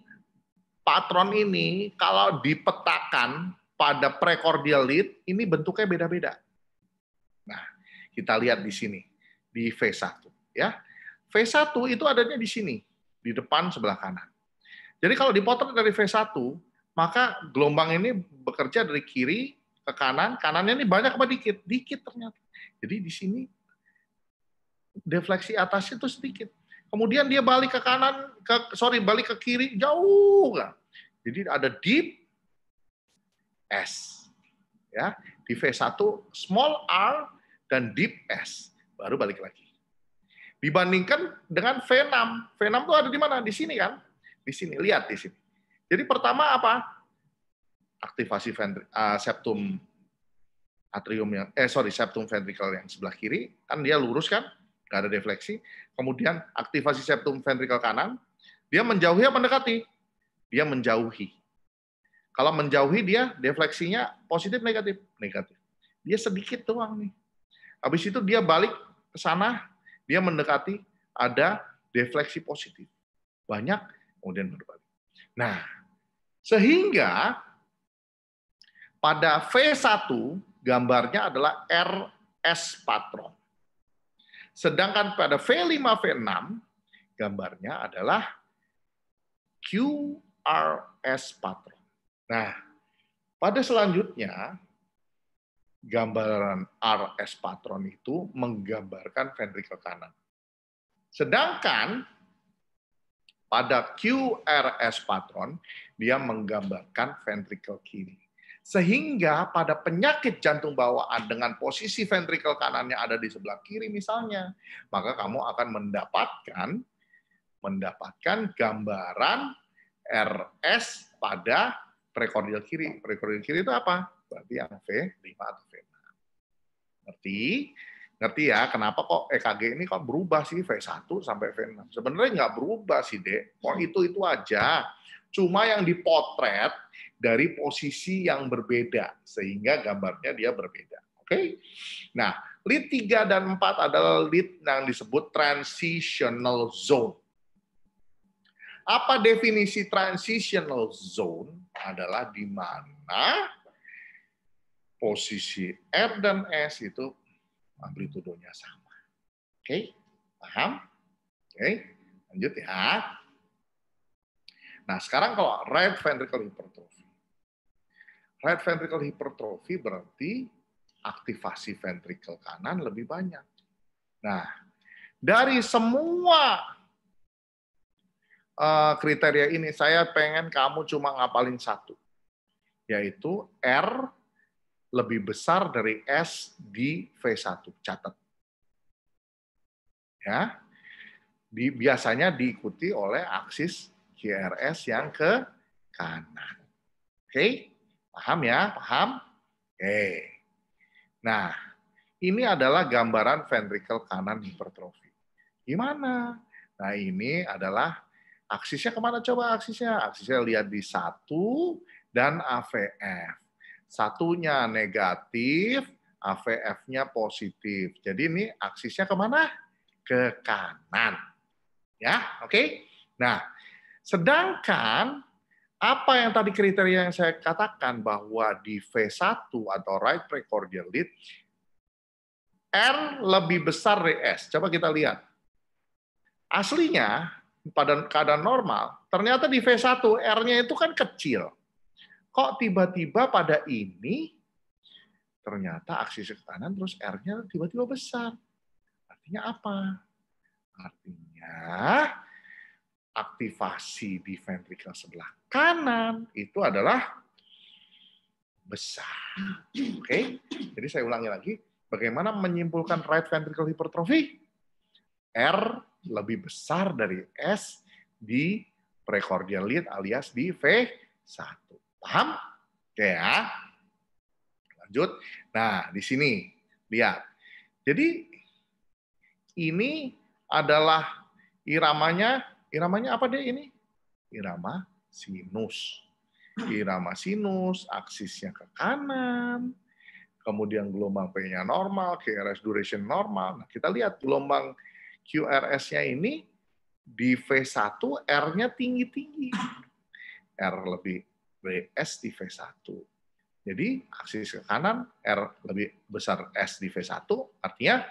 patron ini kalau dipetakan pada precordial lead, ini bentuknya beda-beda. Nah, kita lihat di sini di V1 ya. V1 itu adanya di sini, di depan sebelah kanan. Jadi kalau dipotret dari V1, maka gelombang ini bekerja dari kiri ke kanan, kanannya ini banyak apa dikit? Dikit ternyata. Jadi di sini defleksi atasnya itu sedikit. Kemudian dia balik ke kanan, ke sorry balik ke kiri jauh nggak? Jadi ada deep S, ya di V1 small R dan deep S baru balik lagi. Dibandingkan dengan V6, V6 itu ada di mana? Di sini kan? Di sini lihat di sini. Jadi pertama apa? aktivasi ventri, uh, ah, septum atrium yang eh sorry septum ventricle yang sebelah kiri kan dia lurus kan nggak ada defleksi kemudian aktivasi septum ventricle kanan dia menjauhi atau mendekati dia menjauhi kalau menjauhi dia defleksinya positif negatif negatif dia sedikit doang nih habis itu dia balik ke sana dia mendekati ada defleksi positif banyak kemudian berbalik nah sehingga pada V1 gambarnya adalah RS patron. Sedangkan pada V5 V6 gambarnya adalah QRS patron. Nah, pada selanjutnya gambaran RS patron itu menggambarkan ventrikel kanan. Sedangkan pada QRS patron dia menggambarkan ventrikel kiri sehingga pada penyakit jantung bawaan dengan posisi ventrikel kanannya ada di sebelah kiri misalnya, maka kamu akan mendapatkan mendapatkan gambaran RS pada prekordial kiri. Prekordial kiri itu apa? Berarti yang V5 atau V6. Ngerti? Ngerti ya, kenapa kok EKG ini kok berubah sih V1 sampai V6? Sebenarnya nggak berubah sih, Dek. Kok hmm. itu-itu aja. Cuma yang dipotret dari posisi yang berbeda sehingga gambarnya dia berbeda. Oke. Okay? Nah, lead 3 dan 4 adalah lead yang disebut transitional zone. Apa definisi transitional zone? Adalah di mana posisi R dan S itu amplitudonya sama. Oke, okay? paham? Oke, okay? lanjut ya. Nah, sekarang kalau right ventricle hypertrophy Right ventricle hypertrophy berarti aktivasi ventrikel kanan lebih banyak. Nah, dari semua eh, kriteria ini, saya pengen kamu cuma ngapalin satu, yaitu R lebih besar dari S di V1. Catat. Ya, di, biasanya diikuti oleh aksis GRS yang ke kanan. Oke? Okay? Paham ya? Paham? Oke. Nah, ini adalah gambaran ventrikel kanan hipertrofi. Gimana? Nah, ini adalah aksisnya kemana coba aksisnya? Aksisnya lihat di satu dan AVF. Satunya negatif, AVF-nya positif. Jadi ini aksisnya kemana? Ke kanan. Ya, oke? Okay? Nah, sedangkan apa yang tadi kriteria yang saya katakan bahwa di V1 atau right precordial lead, R lebih besar dari S. Coba kita lihat. Aslinya, pada keadaan normal, ternyata di V1 R-nya itu kan kecil. Kok tiba-tiba pada ini ternyata aksi ke terus R-nya tiba-tiba besar. Artinya apa? Artinya aktivasi di ventrikel sebelah kanan itu adalah besar. Oke, okay? jadi saya ulangi lagi, bagaimana menyimpulkan right ventricular hypertrophy? R lebih besar dari S di precordial lead alias di V1. Paham? Oke ya. Lanjut. Nah, di sini lihat. Jadi ini adalah iramanya, iramanya apa deh ini? Irama sinus. Irama sinus, aksisnya ke kanan, kemudian gelombang P-nya normal, QRS duration normal. Nah, kita lihat gelombang QRS-nya ini di V1 R-nya tinggi-tinggi. R lebih BS di V1. Jadi aksis ke kanan R lebih besar S di V1, artinya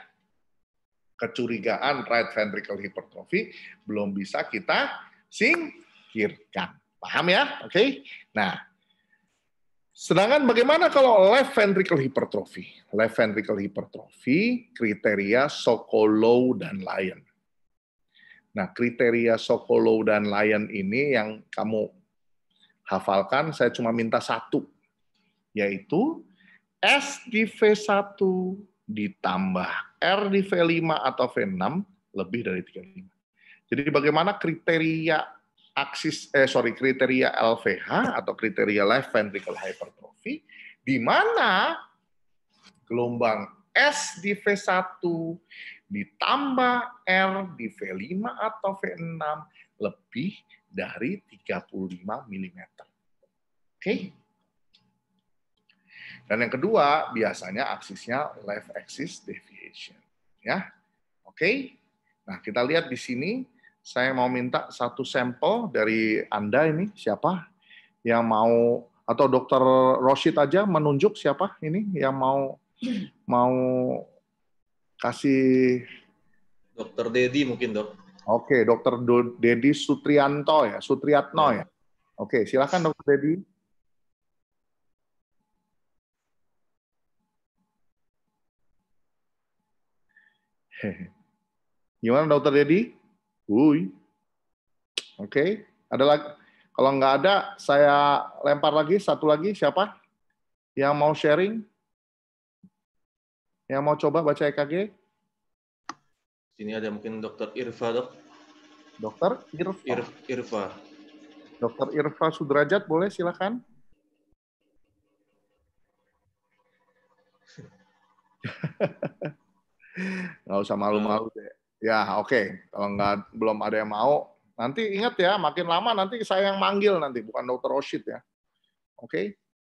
kecurigaan right ventricle hypertrophy belum bisa kita singkirkan. Paham ya? Oke. Okay? Nah, sedangkan bagaimana kalau left ventricle hypertrophy? Left ventricle hypertrophy kriteria Sokolow dan Lyon. Nah, kriteria Sokolow dan Lyon ini yang kamu hafalkan, saya cuma minta satu, yaitu S di V1 ditambah R di V5 atau V6 lebih dari 35. Jadi bagaimana kriteria aksis eh sorry kriteria LVH atau kriteria left ventricle hypertrophy di mana gelombang S di V1 ditambah R di V5 atau V6 lebih dari 35 mm. Oke. Okay? Dan yang kedua, biasanya aksisnya left axis deviation, ya. Oke. Okay? Nah, kita lihat di sini saya mau minta satu sampel dari Anda ini siapa yang mau atau dokter Roshid aja menunjuk siapa ini yang mau mau kasih dokter Dedi mungkin dok oke dokter Dedi Sutrianto ya Sutriatno ya, ya? oke silakan dokter Dedi gimana dokter Dedi Uy. Oke, okay. ada lagi. Kalau nggak ada, saya lempar lagi satu lagi. Siapa yang mau sharing? Yang mau coba baca EKG? Sini ada mungkin Dokter Irfa dok. Dokter Irfa. Irf, Irfa. Dokter Irfa Sudrajat boleh silakan. <laughs> Nggak usah malu-malu eh, deh. Ya, oke. Okay. Kalau nggak belum ada yang mau, nanti ingat ya, makin lama nanti saya yang manggil nanti, bukan Dokter Oshit ya. Oke. Okay?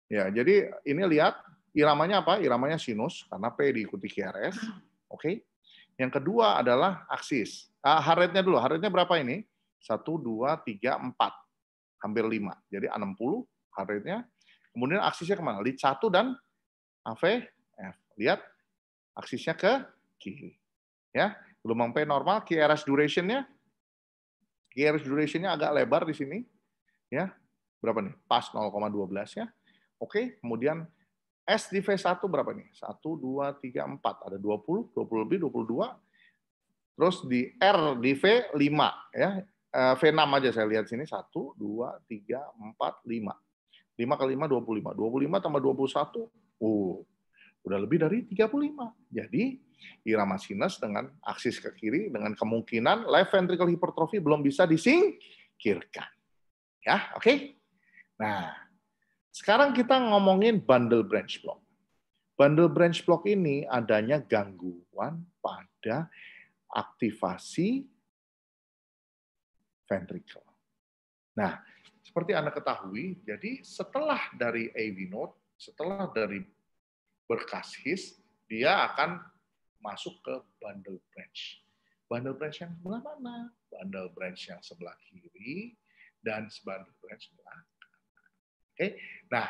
Ya, jadi ini lihat iramanya apa? Iramanya sinus karena P diikuti QRS. Oke. Okay? Yang kedua adalah aksis. Ah, heart dulu. Heart berapa ini? 1 2 3 4. Hampir 5. Jadi 60 heart rate Kemudian aksisnya kemana? Lihat 1 dan AV F. Lihat aksisnya ke kiri. Ya. Gelombang P normal, QRS duration-nya QRS duration-nya agak lebar di sini. Ya. Berapa nih? Pas 0,12 ya. Oke, kemudian S di V1 berapa nih? 1 2 3 4 ada 20, 20 lebih 22. Terus di R di V 5 ya. Eh, V6 aja saya lihat sini 1 2 3 4 5. 5 kali 5 25. 25 tambah 21. Uh, udah lebih dari 35. Jadi irama sinus dengan aksis ke kiri dengan kemungkinan left ventricle hypertrophy belum bisa disingkirkan. Ya, oke? Okay? Nah, sekarang kita ngomongin bundle branch block. Bundle branch block ini adanya gangguan pada aktivasi ventricle. Nah, seperti Anda ketahui, jadi setelah dari AV node, setelah dari berkas HIS, dia akan masuk ke bundle branch. Bundle branch yang sebelah mana? Bundle branch yang sebelah kiri dan bundle branch sebelah kanan. Oke. Nah,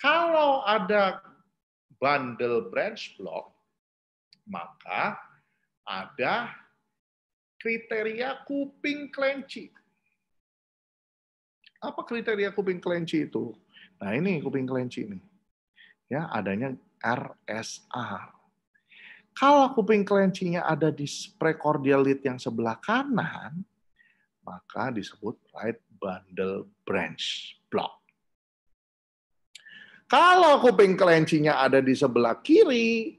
kalau ada bundle branch block, maka ada kriteria kuping kelinci. Apa kriteria kuping kelinci itu? Nah, ini kuping kelinci ini. Ya, adanya RSA. Kalau kuping kelencinya ada di lid yang sebelah kanan, maka disebut right bundle branch block. Kalau kuping kelencinya ada di sebelah kiri,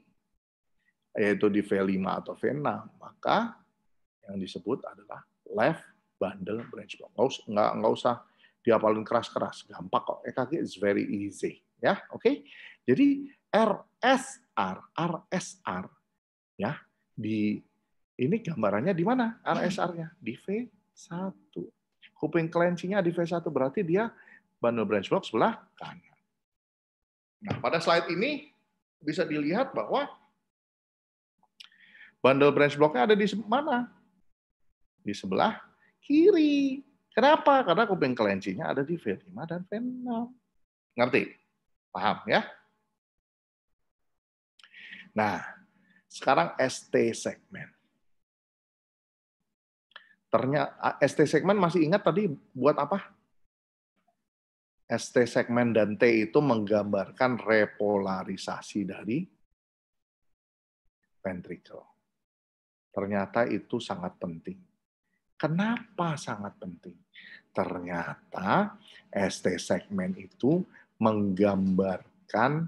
yaitu di V5 atau V6, maka yang disebut adalah left bundle branch block. Nggak usah, nggak, nggak usah diapalin keras-keras, gampang kok. EKG is very easy, ya, oke. Okay? Jadi RSR, RSR ya di ini gambarannya di mana RSR-nya? Di V1. Kuping kelencinya di V1 berarti dia bundle branch block sebelah kanan. Nah, pada slide ini bisa dilihat bahwa bundle branch block-nya ada di mana? Di sebelah kiri. Kenapa? Karena kuping kelencinya ada di V5 dan V6. Ngerti? Paham ya? Nah, sekarang ST segmen. Ternyata ST segmen masih ingat tadi buat apa? ST segmen dan T itu menggambarkan repolarisasi dari ventricle. Ternyata itu sangat penting. Kenapa sangat penting? Ternyata ST segmen itu menggambarkan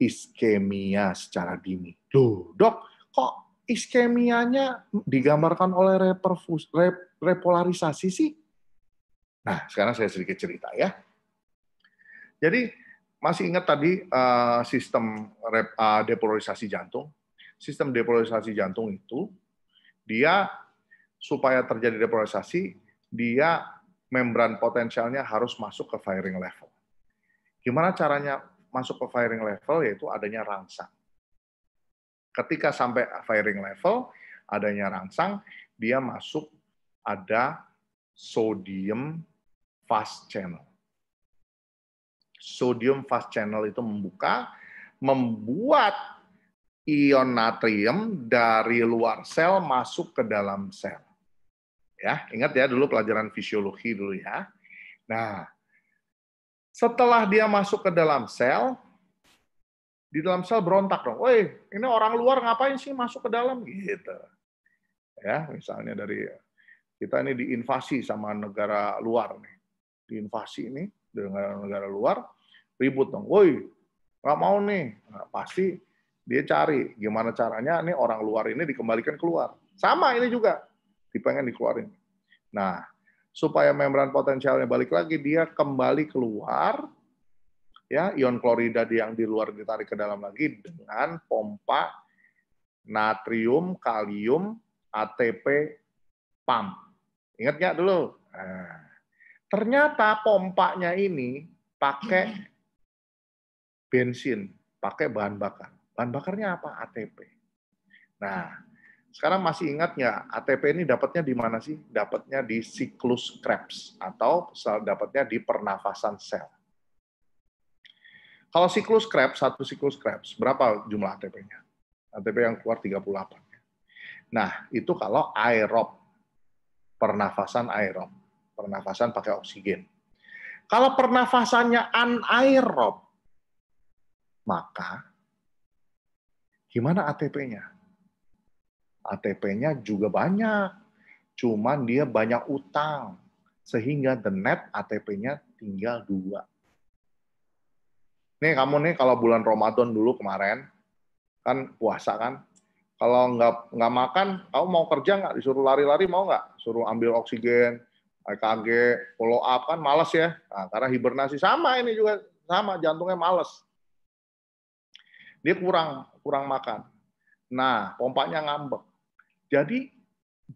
iskemia secara dini. Duh, dok, kok iskemianya digambarkan oleh reperfus, rep, repolarisasi sih? Nah, sekarang saya sedikit cerita ya. Jadi, masih ingat tadi uh, sistem rep, uh, depolarisasi jantung? Sistem depolarisasi jantung itu, dia supaya terjadi depolarisasi, dia membran potensialnya harus masuk ke firing level. Gimana caranya masuk ke firing level yaitu adanya rangsang. Ketika sampai firing level, adanya rangsang, dia masuk ada sodium fast channel. Sodium fast channel itu membuka, membuat ion natrium dari luar sel masuk ke dalam sel. Ya, ingat ya dulu pelajaran fisiologi dulu ya. Nah, setelah dia masuk ke dalam sel, di dalam sel berontak dong. Woi, ini orang luar ngapain sih masuk ke dalam gitu. Ya, misalnya dari kita ini diinvasi sama negara luar nih. Diinvasi ini dengan negara luar, ribut dong. Woi, nggak mau nih. Nah, pasti dia cari gimana caranya nih orang luar ini dikembalikan keluar. Sama ini juga, dipengen dikeluarin. Nah, supaya membran potensialnya balik lagi dia kembali keluar ya ion klorida yang di luar ditarik ke dalam lagi dengan pompa natrium kalium ATP pump. Ingat nggak dulu? Nah, ternyata pompanya ini pakai bensin, pakai bahan bakar. Bahan bakarnya apa? ATP. Nah, sekarang masih ingat nggak ATP ini dapatnya di mana sih? Dapatnya di siklus Krebs atau dapatnya di pernafasan sel. Kalau siklus Krebs, satu siklus Krebs, berapa jumlah ATP-nya? ATP yang keluar 38. Nah, itu kalau aerob, pernafasan aerob, pernafasan pakai oksigen. Kalau pernafasannya anaerob, maka gimana ATP-nya? ATP-nya juga banyak. Cuman dia banyak utang. Sehingga the net ATP-nya tinggal dua. Nih kamu nih kalau bulan Ramadan dulu kemarin, kan puasa kan, kalau nggak nggak makan, kamu mau kerja nggak? Disuruh lari-lari mau nggak? Suruh ambil oksigen, EKG, follow up kan males ya. Nah, karena hibernasi sama ini juga sama jantungnya males. Dia kurang kurang makan. Nah, pompanya ngambek. Jadi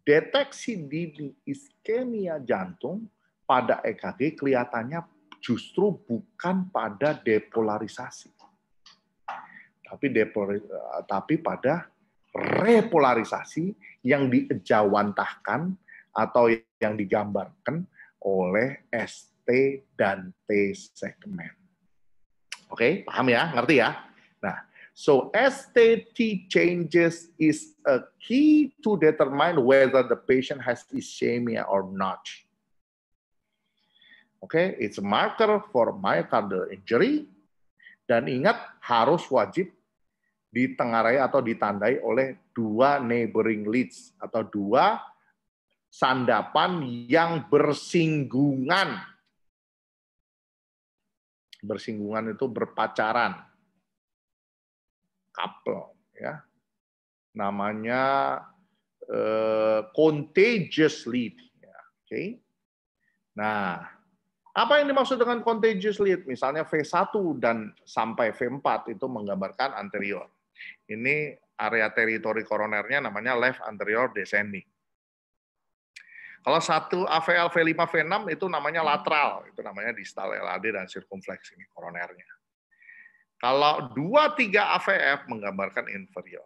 deteksi dini iskemia jantung pada EKG kelihatannya justru bukan pada depolarisasi. Tapi depolari, eh, tapi pada repolarisasi yang diejawantahkan atau yang digambarkan oleh ST dan T segmen. Oke, paham ya? Ngerti ya? Nah, So STT changes is a key to determine whether the patient has ischemia or not. okay? it's a marker for myocardial injury. Dan ingat harus wajib ditengarai atau ditandai oleh dua neighboring leads atau dua sandapan yang bersinggungan. Bersinggungan itu berpacaran. Kapel, ya. Namanya uh, lead. ya. Oke. Okay? Nah, apa yang dimaksud dengan contagious lead? Misalnya V1 dan sampai V4 itu menggambarkan anterior. Ini area teritori koronernya namanya left anterior descending. Kalau satu AVL V5 V6 itu namanya lateral, itu namanya distal LAD dan circumflex ini koronernya. Kalau 2-3 AVF menggambarkan inferior.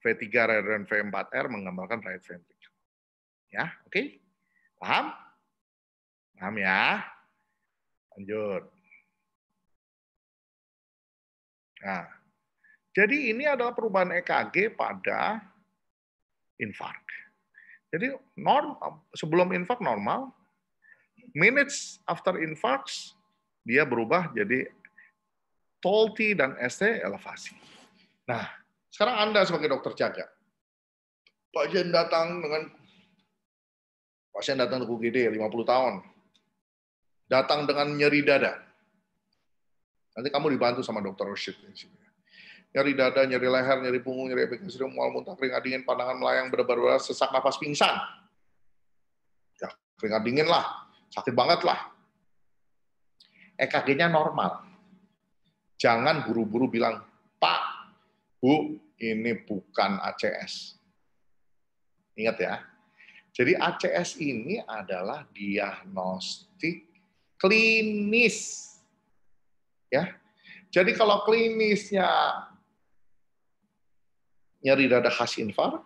V3 dan V4R menggambarkan right ventricle. Ya, oke? Okay? Paham? Paham ya? Lanjut. Nah, jadi ini adalah perubahan EKG pada infark. Jadi norm, sebelum infark normal, minutes after infarks dia berubah jadi Tolti dan ST elevasi. Nah, sekarang Anda sebagai dokter jaga. Pasien datang dengan pasien datang ke UGD 50 tahun. Datang dengan nyeri dada. Nanti kamu dibantu sama dokter Rashid di sini. Nyeri dada, nyeri leher, nyeri punggung, nyeri epik, nyeri mual, muntah, keringat dingin, pandangan melayang, berdebar debar sesak nafas pingsan. Ya, keringat dingin lah, sakit banget lah. EKG-nya normal Jangan buru-buru bilang, Pak, Bu, ini bukan ACS. Ingat ya. Jadi ACS ini adalah diagnostik klinis. Ya. Jadi kalau klinisnya nyeri dada khas infar,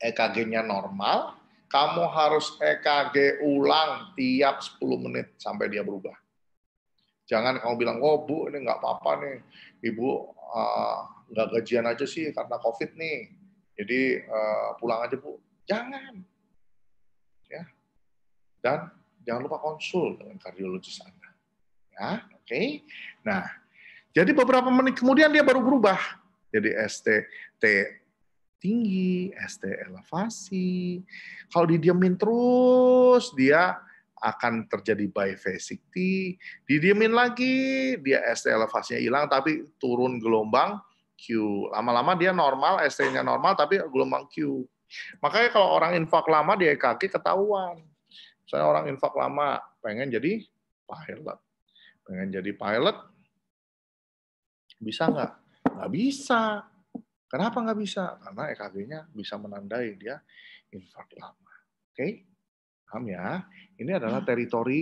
EKG-nya normal, kamu harus EKG ulang tiap 10 menit sampai dia berubah. Jangan kamu bilang, oh bu ini nggak apa-apa nih, ibu uh, gajian aja sih karena covid nih, jadi uh, pulang aja bu. Jangan, ya. Dan jangan lupa konsul dengan kardiologis anda, ya, oke. Okay? Nah, jadi beberapa menit kemudian dia baru berubah jadi STT tinggi, ST elevasi. Kalau didiamin terus, dia akan terjadi buy phasicity, didiemin lagi, dia ST elevasinya hilang tapi turun gelombang Q. Lama-lama dia normal, ST-nya normal tapi gelombang Q. Makanya kalau orang infak lama dia EKG ketahuan. Saya orang infak lama pengen jadi pilot. Pengen jadi pilot bisa nggak? Nggak bisa. Kenapa nggak bisa? Karena EKG-nya bisa menandai dia infak lama. Oke? Okay? Paham ya? Ini adalah iya. teritori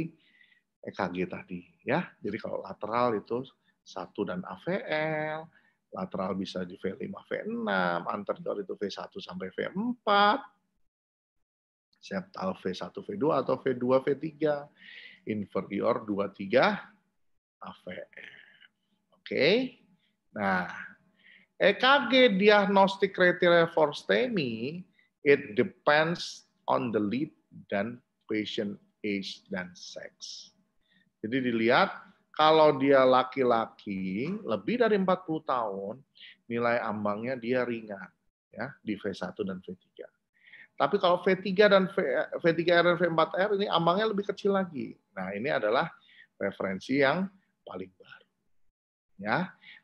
EKG tadi ya. Jadi kalau lateral itu satu dan AVL, lateral bisa di V5, V6, anterior itu V1 sampai V4, septal V1, V2 atau V2, V3, inferior 2, 3 AVL. Oke. Nah, EKG diagnostic criteria for STEMI it depends on the lead dan patient age dan sex. Jadi dilihat kalau dia laki-laki lebih dari 40 tahun, nilai ambangnya dia ringan ya di V1 dan V3. Tapi kalau V3 dan v, eh, V3R dan V4R ini ambangnya lebih kecil lagi. Nah, ini adalah referensi yang paling baru. Ya.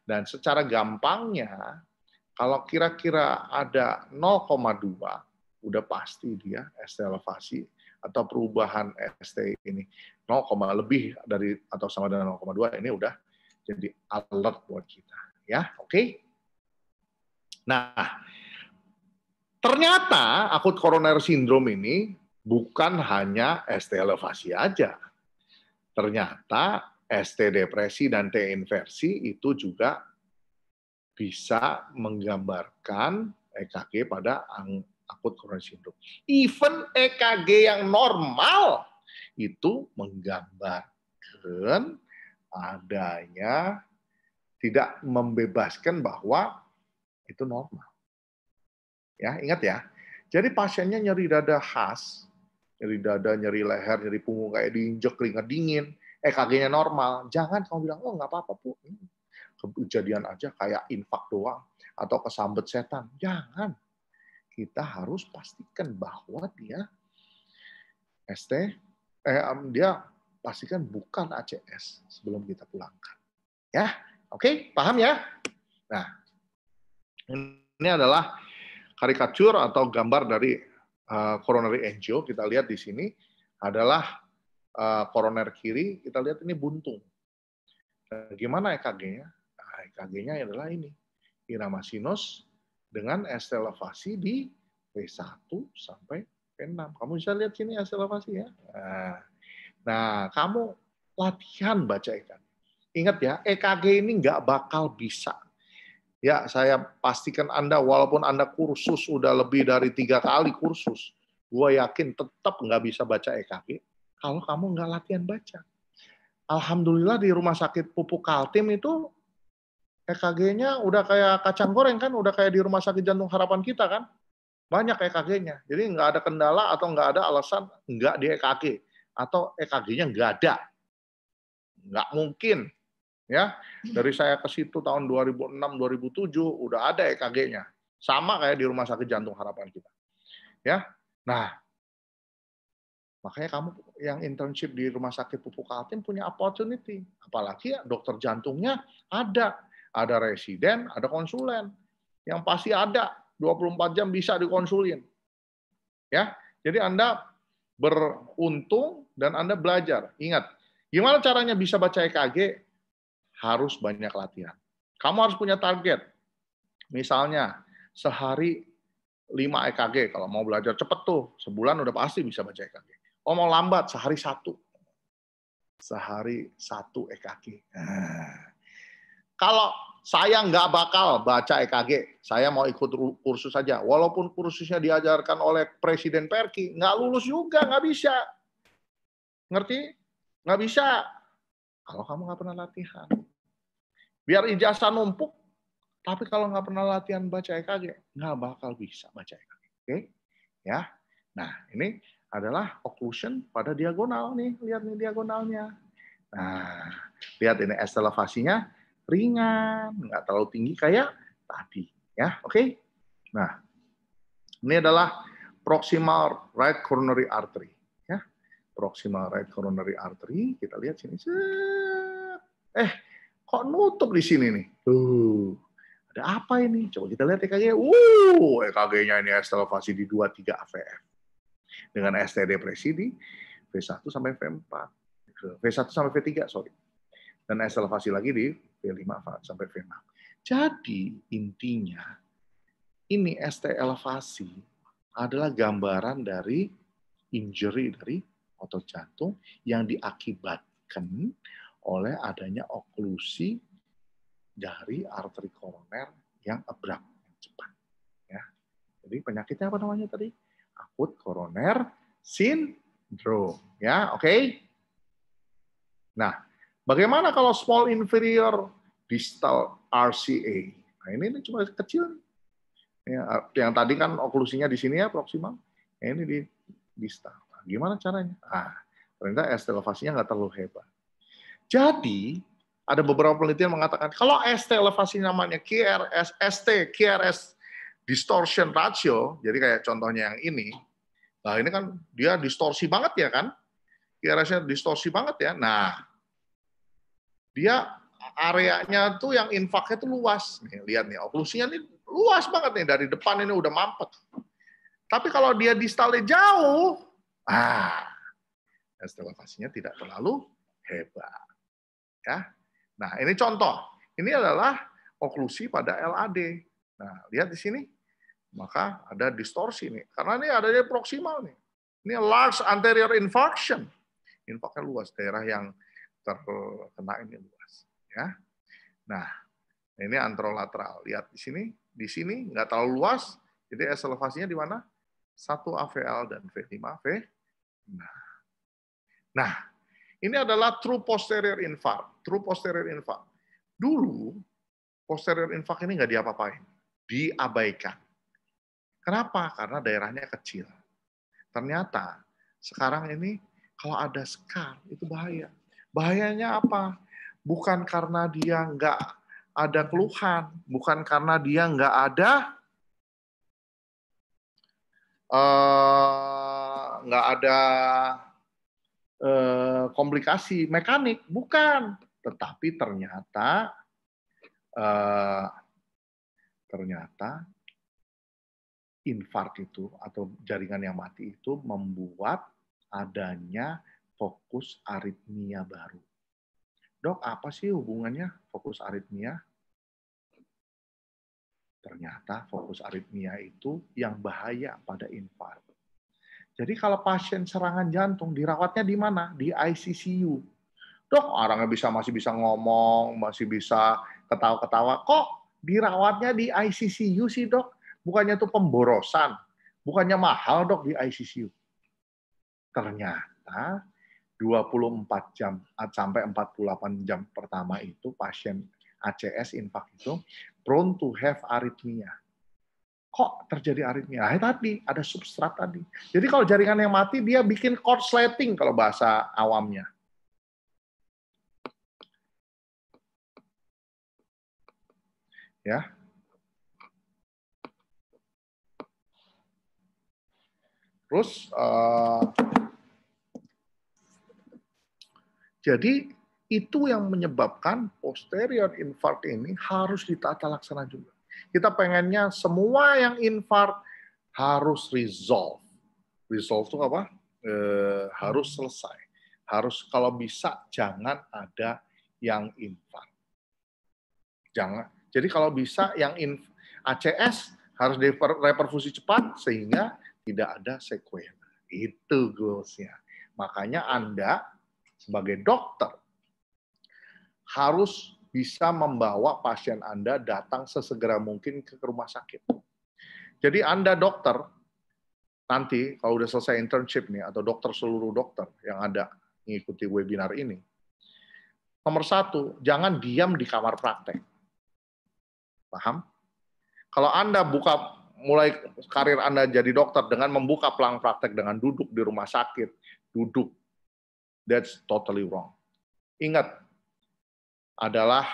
Dan secara gampangnya kalau kira-kira ada 0,2 udah pasti dia ST elevasi atau perubahan ST ini 0, lebih dari atau sama dengan 0,2 ini udah jadi alert buat kita ya oke okay? nah ternyata akut koroner sindrom ini bukan hanya ST elevasi aja ternyata ST depresi dan T inversi itu juga bisa menggambarkan EKG pada ang akut koroner sindrom. Even EKG yang normal itu menggambarkan adanya tidak membebaskan bahwa itu normal. Ya, ingat ya. Jadi pasiennya nyeri dada khas, nyeri dada, nyeri leher, nyeri punggung kayak diinjek keringat dingin, EKG-nya normal. Jangan kamu bilang, oh nggak apa-apa bu, hmm. kejadian aja kayak infak doang atau kesambet setan. Jangan kita harus pastikan bahwa dia ST, eh, um, dia pastikan bukan ACS sebelum kita pulangkan. Ya, oke, okay? paham ya? Nah, ini adalah karikatur atau gambar dari uh, coronary angio. Kita lihat di sini adalah uh, koroner kiri. Kita lihat ini buntung. Nah, gimana EKG-nya? Nah, EKG-nya adalah ini, irama sinus, dengan S elevasi di P1 sampai P6. Kamu bisa lihat sini S elevasi ya. Nah, nah kamu latihan baca EKG. Ingat ya, EKG ini nggak bakal bisa. Ya, saya pastikan Anda, walaupun Anda kursus udah lebih dari tiga kali kursus, gue yakin tetap nggak bisa baca EKG kalau kamu nggak latihan baca. Alhamdulillah di rumah sakit Pupuk Kaltim itu EKG-nya udah kayak kacang goreng kan, udah kayak di rumah sakit jantung harapan kita kan, banyak EKG-nya. Jadi nggak ada kendala atau nggak ada alasan nggak di EKG atau EKG-nya nggak ada, nggak mungkin ya. Dari saya ke situ tahun 2006-2007 udah ada EKG-nya, sama kayak di rumah sakit jantung harapan kita, ya. Nah, makanya kamu yang internship di rumah sakit Pupuk Altim punya opportunity, apalagi ya, dokter jantungnya ada ada residen, ada konsulen. Yang pasti ada 24 jam bisa dikonsulin. Ya. Jadi Anda beruntung dan Anda belajar. Ingat, gimana caranya bisa baca EKG? Harus banyak latihan. Kamu harus punya target. Misalnya, sehari 5 EKG. Kalau mau belajar cepet tuh, sebulan udah pasti bisa baca EKG. Oh mau lambat, sehari satu. Sehari satu EKG. Nah kalau saya nggak bakal baca EKG, saya mau ikut kursus saja. Walaupun kursusnya diajarkan oleh Presiden Perki, nggak lulus juga, nggak bisa. Ngerti? Nggak bisa. Kalau kamu nggak pernah latihan. Biar ijazah numpuk, tapi kalau nggak pernah latihan baca EKG, nggak bakal bisa baca EKG. Oke? Okay? Ya. Nah, ini adalah occlusion pada diagonal nih. Lihat nih diagonalnya. Nah, lihat ini elevasinya ringan, nggak terlalu tinggi kayak tadi. Ya, oke. Okay? Nah, ini adalah proximal right coronary artery. Ya, proximal right coronary artery. Kita lihat sini. Eh, kok nutup di sini nih? Tuh, ada apa ini? Coba kita lihat EKG. Uh, EKG-nya ini estelvasi di 3 AVF. Dengan ST depresi di V1 sampai V4. V1 sampai V3, sorry. Dan estelvasi lagi di V5 sampai V6. Jadi intinya ini ST elevasi adalah gambaran dari injury dari otot jantung yang diakibatkan oleh adanya oklusi dari arteri koroner yang abrak, yang cepat. Ya. Jadi penyakitnya apa namanya tadi? Akut koroner sindrom. Ya, oke. Okay? Nah, Bagaimana kalau small inferior distal RCA? Nah, ini, ini cuma kecil. Ya, yang tadi kan oklusinya di sini ya proximal. Ya, nah, ini di distal. Nah, gimana caranya? Ah, ternyata elevasinya nggak terlalu hebat. Jadi, ada beberapa penelitian mengatakan kalau ST elevasi namanya QRS, ST, QRS distortion ratio, jadi kayak contohnya yang ini, nah ini kan dia distorsi banget ya kan, QRS-nya distorsi banget ya. Nah, dia areanya tuh yang infaknya tuh luas. Nih, lihat nih, oklusinya nih luas banget nih dari depan ini udah mampet. Tapi kalau dia distalnya jauh, ah, estelevasinya tidak terlalu hebat. Ya. Nah, ini contoh. Ini adalah oklusi pada LAD. Nah, lihat di sini. Maka ada distorsi nih. Karena ini ada proksimal nih. Ini large anterior infarction. infaknya luas, daerah yang terkena ini luas. Ya. Nah, ini antrolateral Lihat di sini, di sini nggak terlalu luas, jadi elevasinya di mana? satu AVL dan V5 V. Nah. nah, ini adalah true posterior infarct. True posterior infarct. Dulu posterior infarct ini nggak diapa-apain, diabaikan. Kenapa? Karena daerahnya kecil. Ternyata sekarang ini kalau ada scar itu bahaya. Bahayanya apa? Bukan karena dia nggak ada keluhan, bukan karena dia nggak ada eh, nggak ada uh, komplikasi mekanik, bukan. Tetapi ternyata uh, ternyata infark itu atau jaringan yang mati itu membuat adanya fokus aritmia baru. Dok, apa sih hubungannya fokus aritmia? Ternyata fokus aritmia itu yang bahaya pada infark. Jadi kalau pasien serangan jantung dirawatnya di mana? Di ICCU. Dok, orangnya bisa masih bisa ngomong, masih bisa ketawa-ketawa. Kok dirawatnya di ICCU sih, Dok? Bukannya itu pemborosan. Bukannya mahal, Dok, di ICCU. Ternyata 24 jam sampai 48 jam pertama itu pasien ACS infak itu prone to have aritmia. Kok terjadi aritmia? Nah, tadi ada substrat tadi. Jadi kalau jaringan yang mati dia bikin cord slating kalau bahasa awamnya. Ya. Terus uh, Jadi itu yang menyebabkan posterior infark ini harus ditata laksana juga. Kita pengennya semua yang infark harus resolve. Resolve itu apa? E, harus selesai. Harus kalau bisa jangan ada yang infark. Jangan. Jadi kalau bisa yang in, ACS harus reperfusi cepat sehingga tidak ada sequela. Itu goalsnya. Makanya Anda sebagai dokter harus bisa membawa pasien Anda datang sesegera mungkin ke rumah sakit. Jadi Anda dokter nanti kalau udah selesai internship nih atau dokter seluruh dokter yang ada mengikuti webinar ini, nomor satu jangan diam di kamar praktek, paham? Kalau Anda buka mulai karir Anda jadi dokter dengan membuka pelang praktek dengan duduk di rumah sakit, duduk That's totally wrong. Ingat, adalah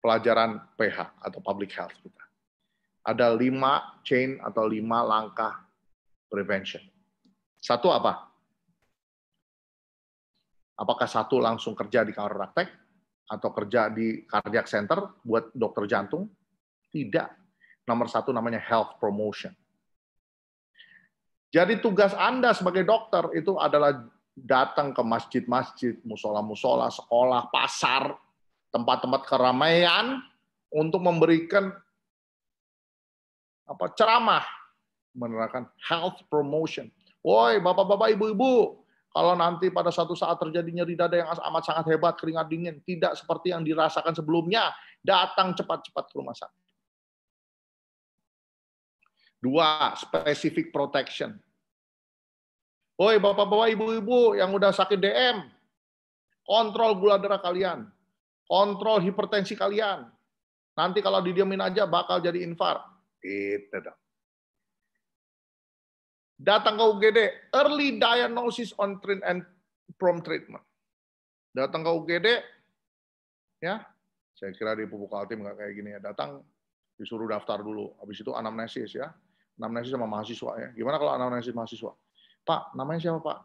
pelajaran PH atau public health kita. Ada lima chain atau lima langkah prevention. Satu apa? Apakah satu langsung kerja di kamar praktek atau kerja di cardiac center buat dokter jantung? Tidak. Nomor satu namanya health promotion. Jadi tugas Anda sebagai dokter itu adalah datang ke masjid-masjid, musola-musola, sekolah, pasar, tempat-tempat keramaian untuk memberikan apa ceramah menerangkan health promotion. Woi, bapak-bapak, ibu-ibu, kalau nanti pada suatu saat terjadi nyeri dada yang amat sangat hebat, keringat dingin, tidak seperti yang dirasakan sebelumnya, datang cepat-cepat ke rumah sakit. Dua, specific protection. Oi bapak-bapak, ibu-ibu yang udah sakit DM, kontrol gula darah kalian, kontrol hipertensi kalian. Nanti kalau didiamin aja bakal jadi infar. Gitu dong. Datang ke UGD, early diagnosis on trend and prompt treatment. Datang ke UGD, ya, saya kira di pupuk Altim nggak kayak gini ya. Datang disuruh daftar dulu, habis itu anamnesis ya, anamnesis sama mahasiswa ya. Gimana kalau anamnesis mahasiswa? Pak, namanya siapa Pak?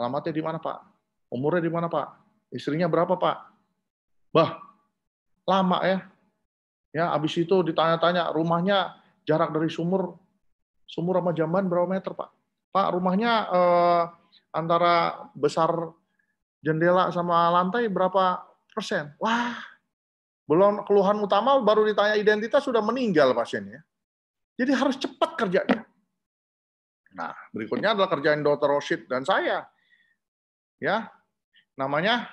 Alamatnya di mana Pak? Umurnya di mana Pak? Istrinya berapa Pak? Bah, lama ya. Ya, habis itu ditanya-tanya rumahnya jarak dari sumur sumur sama jamban berapa meter Pak? Pak, rumahnya eh, antara besar jendela sama lantai berapa persen? Wah, belum keluhan utama baru ditanya identitas sudah meninggal pasiennya. Jadi harus cepat kerjanya. Nah, berikutnya adalah kerjaan Dr. Rosid dan saya. Ya, namanya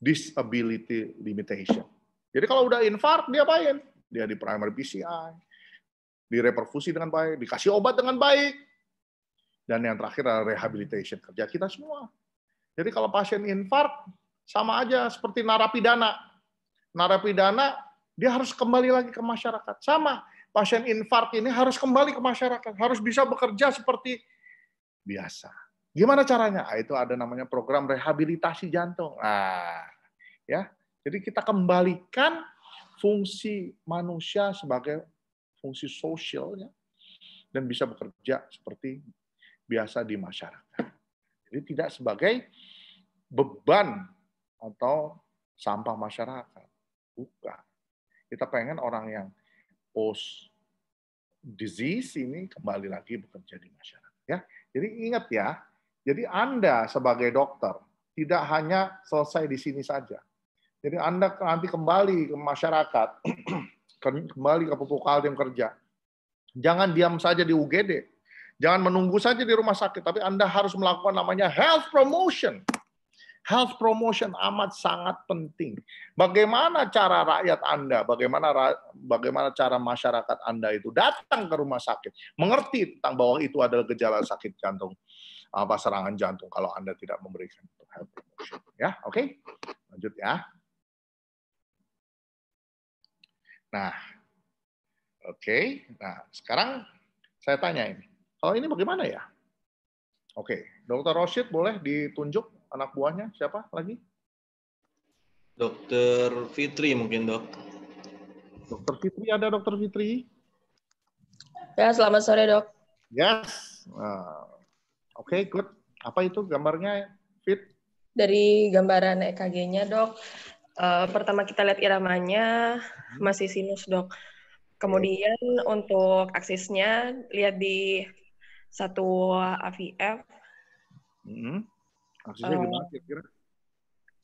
disability limitation. Jadi kalau udah infark, dia apain? Dia di primary PCI, direperfusi dengan baik, dikasih obat dengan baik. Dan yang terakhir adalah rehabilitation, kerja kita semua. Jadi kalau pasien infark, sama aja seperti narapidana. Narapidana, dia harus kembali lagi ke masyarakat. Sama, pasien infark ini harus kembali ke masyarakat, harus bisa bekerja seperti biasa. Gimana caranya? Ah, itu ada namanya program rehabilitasi jantung. Ah, ya. Jadi kita kembalikan fungsi manusia sebagai fungsi sosialnya dan bisa bekerja seperti biasa di masyarakat. Jadi tidak sebagai beban atau sampah masyarakat. Bukan. Kita pengen orang yang post disease ini kembali lagi bekerja di masyarakat. Ya, jadi ingat ya, jadi Anda sebagai dokter tidak hanya selesai di sini saja. Jadi Anda nanti kembali ke masyarakat, <clears throat> kembali ke pupuk yang kerja. Jangan diam saja di UGD. Jangan menunggu saja di rumah sakit, tapi Anda harus melakukan namanya health promotion. Health promotion amat sangat penting. Bagaimana cara rakyat Anda, bagaimana bagaimana cara masyarakat Anda itu datang ke rumah sakit, mengerti tentang bahwa itu adalah gejala sakit jantung ah, apa serangan jantung kalau Anda tidak memberikan health promotion. Ya, oke. Okay? Lanjut ya. Nah, oke. Okay. Nah, sekarang saya tanya ini. Kalau oh, ini bagaimana ya? Oke, okay. Dr. Roshid boleh ditunjuk anak buahnya siapa lagi? Dokter Fitri mungkin dok. Dokter Fitri ada Dokter Fitri? Ya selamat sore dok. Yes. Oke nah, okay, good. Apa itu gambarnya Fit? Dari gambaran EKG-nya dok. Eh, pertama kita lihat iramanya hmm. masih sinus dok. Kemudian untuk aksisnya lihat di satu AVF. -hmm aksesnya uh, gimana kira-kira?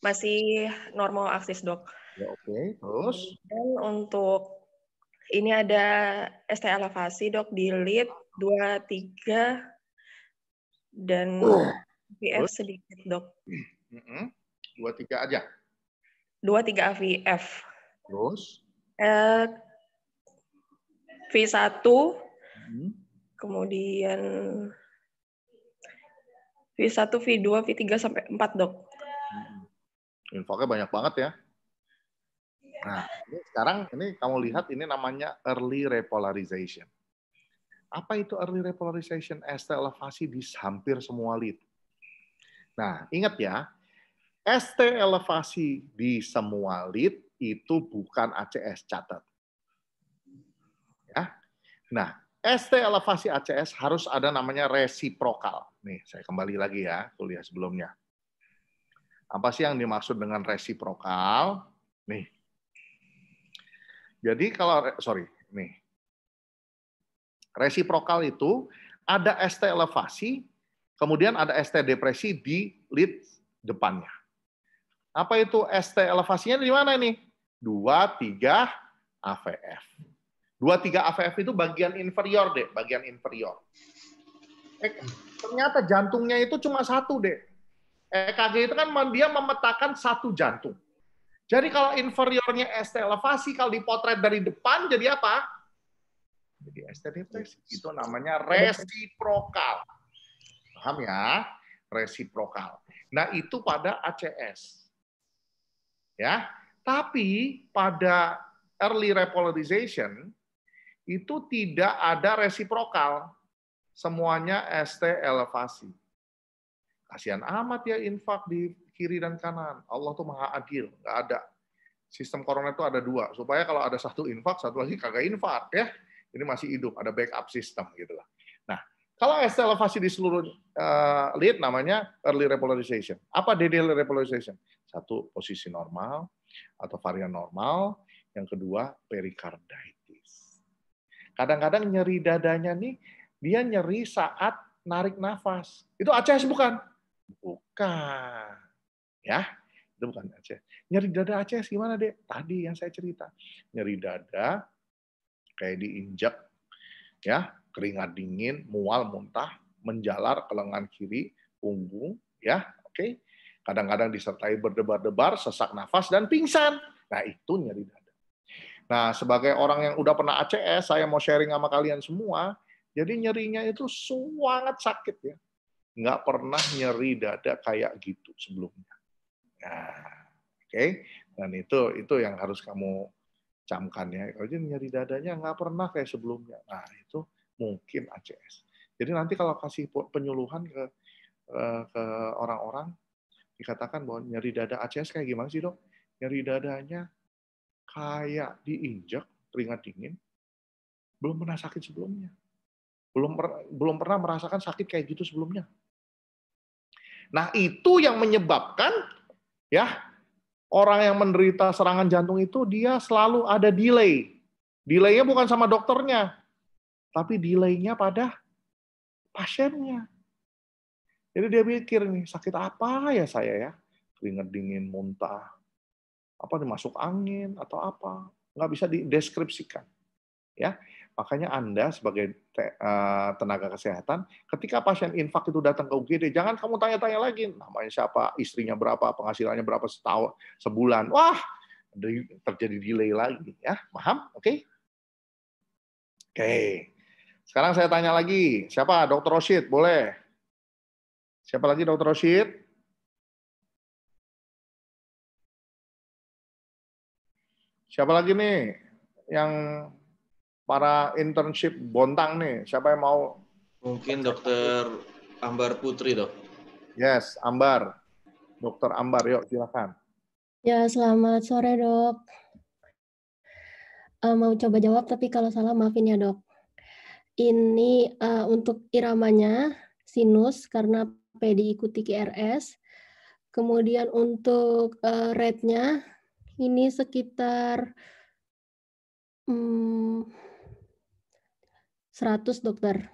Masih normal akses dok. Ya, Oke, okay. terus? Dan untuk ini ada ST elevasi dok di lead 23 dan uh, oh. VF terus? sedikit dok. Mm -hmm. Dua aja. Dua tiga AVF. Terus? Eh, V1, hmm. kemudian V1, V2, V3 sampai 4, Dok. Hmm. Infonya banyak banget ya. Nah, ini sekarang ini kamu lihat ini namanya early repolarization. Apa itu early repolarization? ST elevasi di hampir semua lead. Nah, ingat ya, ST elevasi di semua lead itu bukan ACS catat. Ya. Nah, ST elevasi ACS harus ada namanya resiprokal. Nih, saya kembali lagi ya kuliah sebelumnya. Apa sih yang dimaksud dengan resiprokal? Nih. Jadi kalau sorry, nih. Resiprokal itu ada ST elevasi, kemudian ada ST depresi di lid depannya. Apa itu ST elevasinya di mana nih? 2 3 AVF dua tiga AVF itu bagian inferior deh, bagian inferior. Eh, ternyata jantungnya itu cuma satu deh. EKG itu kan dia memetakan satu jantung. Jadi kalau inferiornya ST elevasi, kalau dipotret dari depan jadi apa? Jadi ST depresi. Itu namanya resiprokal. Paham ya? Resiprokal. Nah itu pada ACS. Ya, tapi pada early repolarization itu tidak ada resiprokal. Semuanya ST elevasi. Kasihan amat ya infak di kiri dan kanan. Allah tuh maha adil, nggak ada. Sistem corona itu ada dua, supaya kalau ada satu infak, satu lagi kagak infak ya. Ini masih hidup, ada backup sistem gitu lah. Nah, kalau ST elevasi di seluruh uh, lead namanya early repolarization. Apa early repolarization? Satu posisi normal atau varian normal, yang kedua perikardite. Kadang-kadang nyeri dadanya nih, dia nyeri saat narik nafas. Itu ACS bukan? Bukan. Ya, itu bukan ACS. Nyeri dada ACS gimana, Dek? Tadi yang saya cerita. Nyeri dada kayak diinjak ya, keringat dingin, mual, muntah, menjalar ke lengan kiri, punggung, ya, oke. Okay? Kadang-kadang disertai berdebar-debar, sesak nafas dan pingsan. Nah, itu nyeri dada. Nah, sebagai orang yang udah pernah ACS, saya mau sharing sama kalian semua, jadi nyerinya itu sangat sakit ya. Nggak pernah nyeri dada kayak gitu sebelumnya. Nah, oke. Okay? Dan itu itu yang harus kamu camkan ya. Jadi nyeri dadanya nggak pernah kayak sebelumnya. Nah, itu mungkin ACS. Jadi nanti kalau kasih penyuluhan ke eh, ke orang-orang dikatakan bahwa nyeri dada ACS kayak gimana sih dok? Nyeri dadanya kayak diinjak keringat dingin, belum pernah sakit sebelumnya. Belum belum pernah merasakan sakit kayak gitu sebelumnya. Nah, itu yang menyebabkan ya orang yang menderita serangan jantung itu dia selalu ada delay. Delaynya bukan sama dokternya, tapi delaynya pada pasiennya. Jadi dia pikir nih, sakit apa ya saya ya? Keringat dingin, muntah, apa masuk angin atau apa nggak bisa dideskripsikan ya makanya anda sebagai eh, tenaga kesehatan ketika pasien infak itu datang ke UGD jangan kamu tanya-tanya lagi namanya siapa istrinya berapa penghasilannya berapa setahun sebulan wah terjadi delay lagi ya paham oke okay? oke sekarang saya tanya lagi siapa dokter Rosid, boleh siapa lagi dokter Rosid? Siapa lagi nih yang para internship bontang nih? Siapa yang mau? Mungkin dokter Ambar Putri dok. Yes, Ambar. Dokter Ambar, yuk silakan. Ya, selamat sore dok. Uh, mau coba jawab, tapi kalau salah maafin ya dok. Ini uh, untuk iramanya sinus karena P diikuti KRS. Kemudian untuk uh, eh, rate ini sekitar hmm, 100 dokter.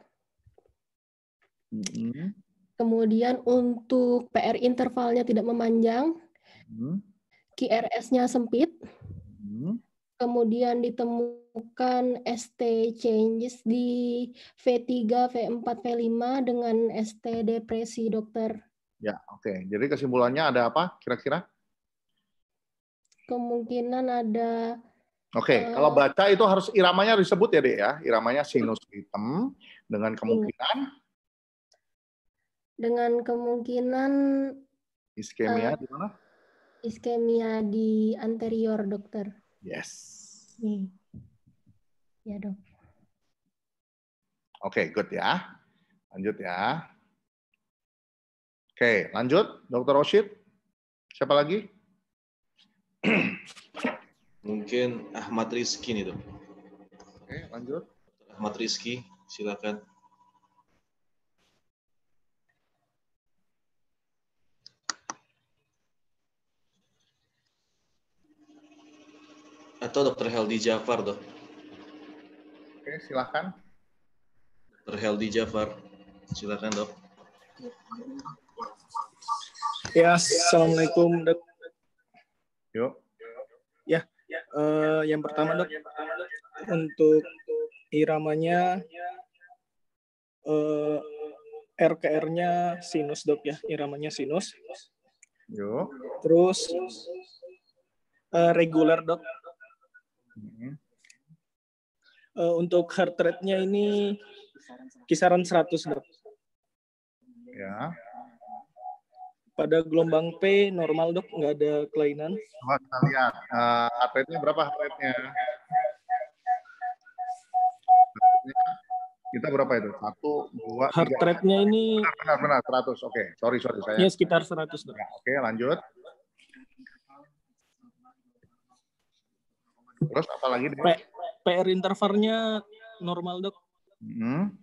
Hmm. Kemudian untuk PR intervalnya tidak memanjang, hmm. QRS-nya sempit, hmm. kemudian ditemukan ST changes di V3, V4, V5 dengan ST depresi dokter. Ya, oke. Okay. Jadi kesimpulannya ada apa kira-kira? kemungkinan ada Oke, okay. Eh, kalau baca itu harus iramanya disebut ya, Dek ya. Iramanya sinus hitam dengan iya. kemungkinan dengan kemungkinan iskemia uh, di mana? Iskemia di anterior, Dokter. Yes. Nih. Ya, iya, Dok. Oke, okay, good ya. Lanjut ya. Oke, okay, lanjut Dokter Roshid. Siapa lagi? Mungkin Ahmad Rizki nih dok. Oke lanjut. Ahmad Rizki silakan. Atau Dokter Heldi Jafar dok. Oke silakan. Dokter Heldi Jafar silakan dok. Ya, assalamualaikum dok. Yo, Ya, uh, yang pertama dok untuk iramanya uh, eh, RKR-nya sinus dok ya, iramanya sinus. Yo. Terus uh, regular dok. Uh, untuk heart rate-nya ini kisaran 100 dok. Ya. Pada gelombang P normal dok, nggak ada kelainan. Coba kita lihat uh, eh, nya berapa heart nya Kita berapa itu? Satu, dua, Heart tiga. rate-nya ini... Benar, benar, seratus. Oke, okay. sorry, sorry. Saya... Ya, sekitar seratus. Nah, oke, okay, lanjut. Terus apa lagi? P PR intervalnya normal, dok. Hmm.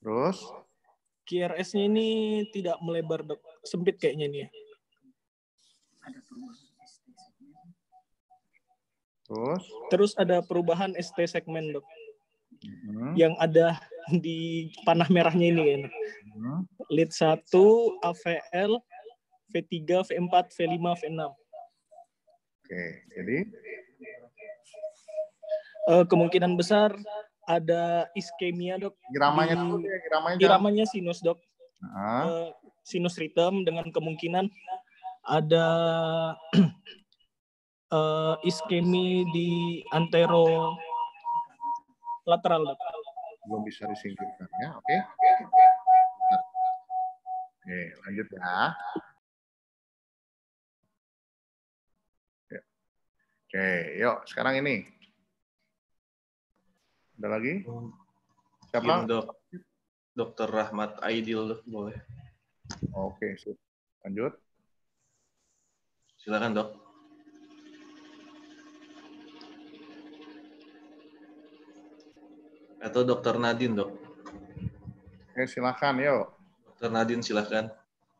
Terus? QRS-nya ini tidak melebar sempit kayaknya nih ya. Terus? Terus ada perubahan ST segmen dok. Hmm. Yang ada di panah merahnya ini Hmm. Lead 1, AVL, V3, V4, V5, V6. Oke, jadi? Uh, kemungkinan besar ada iskemia dok. Iramanya tuh ya, iramanya. Iramanya sinus dok. Uh. sinus rhythm dengan kemungkinan ada uh, <clears throat> eh, iskemi di antero lateral dok. Belum bisa disingkirkan ya, oke. Okay. Oke, lanjut ya. ya. Oke, yuk sekarang ini ada lagi? Hmm. Siapa? dok. Dokter Rahmat Aidil boleh. Oke, sip. lanjut. Silakan dok. Atau Dokter nadin dok. Oke, ya, silakan yuk. Dokter nadin silakan.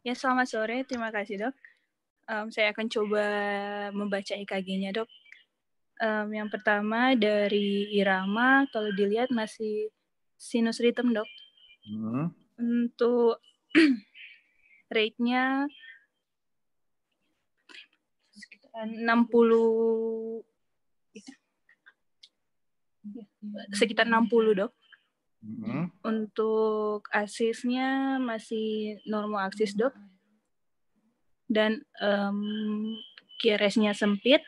Ya selamat sore, terima kasih dok. Um, saya akan coba membaca EKG-nya dok. Um, yang pertama dari irama kalau dilihat masih sinus rhythm dok. Hmm. Untuk <clears throat> rate-nya 60 sekitar 60 dok. hmm Untuk aksisnya masih normal aksis dok. Dan um, kiresnya sempit.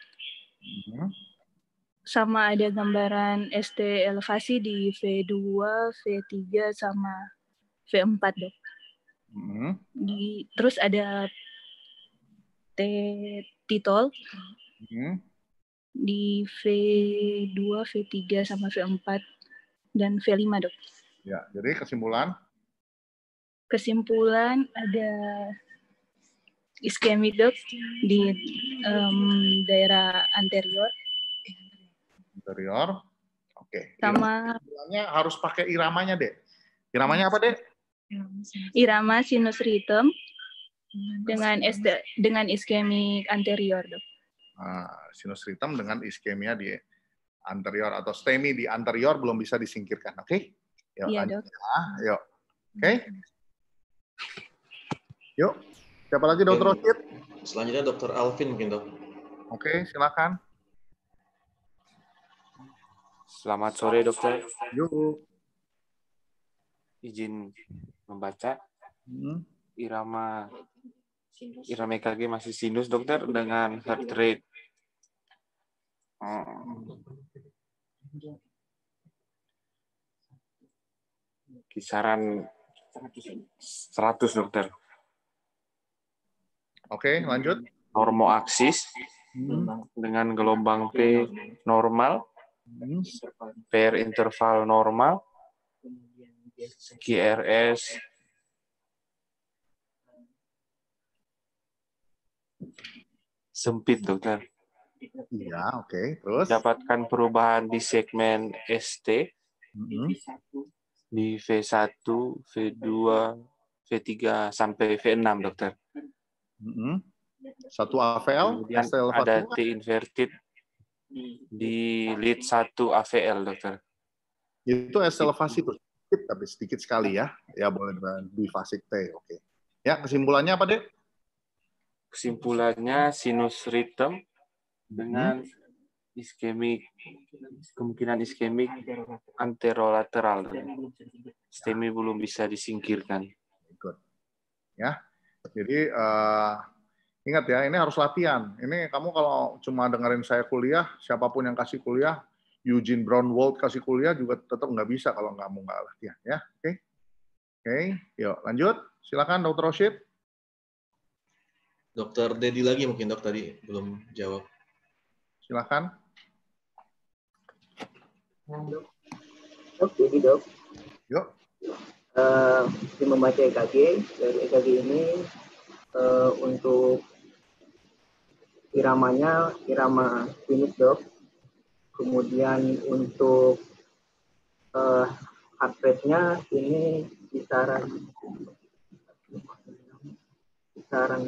Hmm sama ada gambaran ST elevasi di V2, V3 sama V4 dok. Hmm. Di, terus ada T titol hmm. di V2, V3 sama V4 dan V5 dok. Ya, jadi kesimpulan? Kesimpulan ada iskemi, dok, di um, daerah anterior superior. Oke. Okay. Sama. Iramanya harus pakai iramanya deh. Iramanya apa deh? Irama sinus rhythm dengan SD dengan iskemik anterior dok. Nah, sinus rhythm dengan iskemia di anterior atau STEMI di anterior belum bisa disingkirkan. Oke? Okay? Yuk, iya, dok. Ya, yuk. Oke? Okay? Yuk. Siapa lagi dokter Rosid? Selanjutnya dokter Alvin mungkin dok. Oke, okay, silakan. Selamat sore, dokter. Izin membaca. Hmm. Irama irama EKG masih sinus, dokter, dengan heart rate. Kisaran 100, dokter. Oke, lanjut. Normoaksis hmm. dengan gelombang P normal Hmm. per interval normal, GRS, sempit dokter. Iya, oke. Okay. Terus? Dapatkan perubahan di segmen ST, mm-hmm. di V1, V2, V3, sampai V6 dokter. Mm-hmm. Satu AVL, Kemudian ada T inverted, di lead 1 AVL, dokter. Itu eselevasi tuh sedikit, tapi sedikit sekali ya. Ya boleh di fase T, oke. Okay. Ya, kesimpulannya apa, Dek? Kesimpulannya sinus rhythm dengan iskemik kemungkinan iskemik anterolateral stemi belum bisa disingkirkan. Ya, jadi uh, ingat ya, ini harus latihan. Ini kamu kalau cuma dengerin saya kuliah, siapapun yang kasih kuliah, Eugene Brownwald kasih kuliah juga tetap nggak bisa kalau nggak mau nggak latihan. Ya, oke? Okay? Oke, okay. yuk lanjut. Silakan Dokter Rosid. Dokter Dedi lagi mungkin dok tadi belum jawab. Silakan. Dok, dok Dedi dok. Yuk. Uh, eh, membaca EKG dari EKG ini uh, untuk iramanya irama finish dok kemudian untuk uh, heart rate-nya ini kisaran kisaran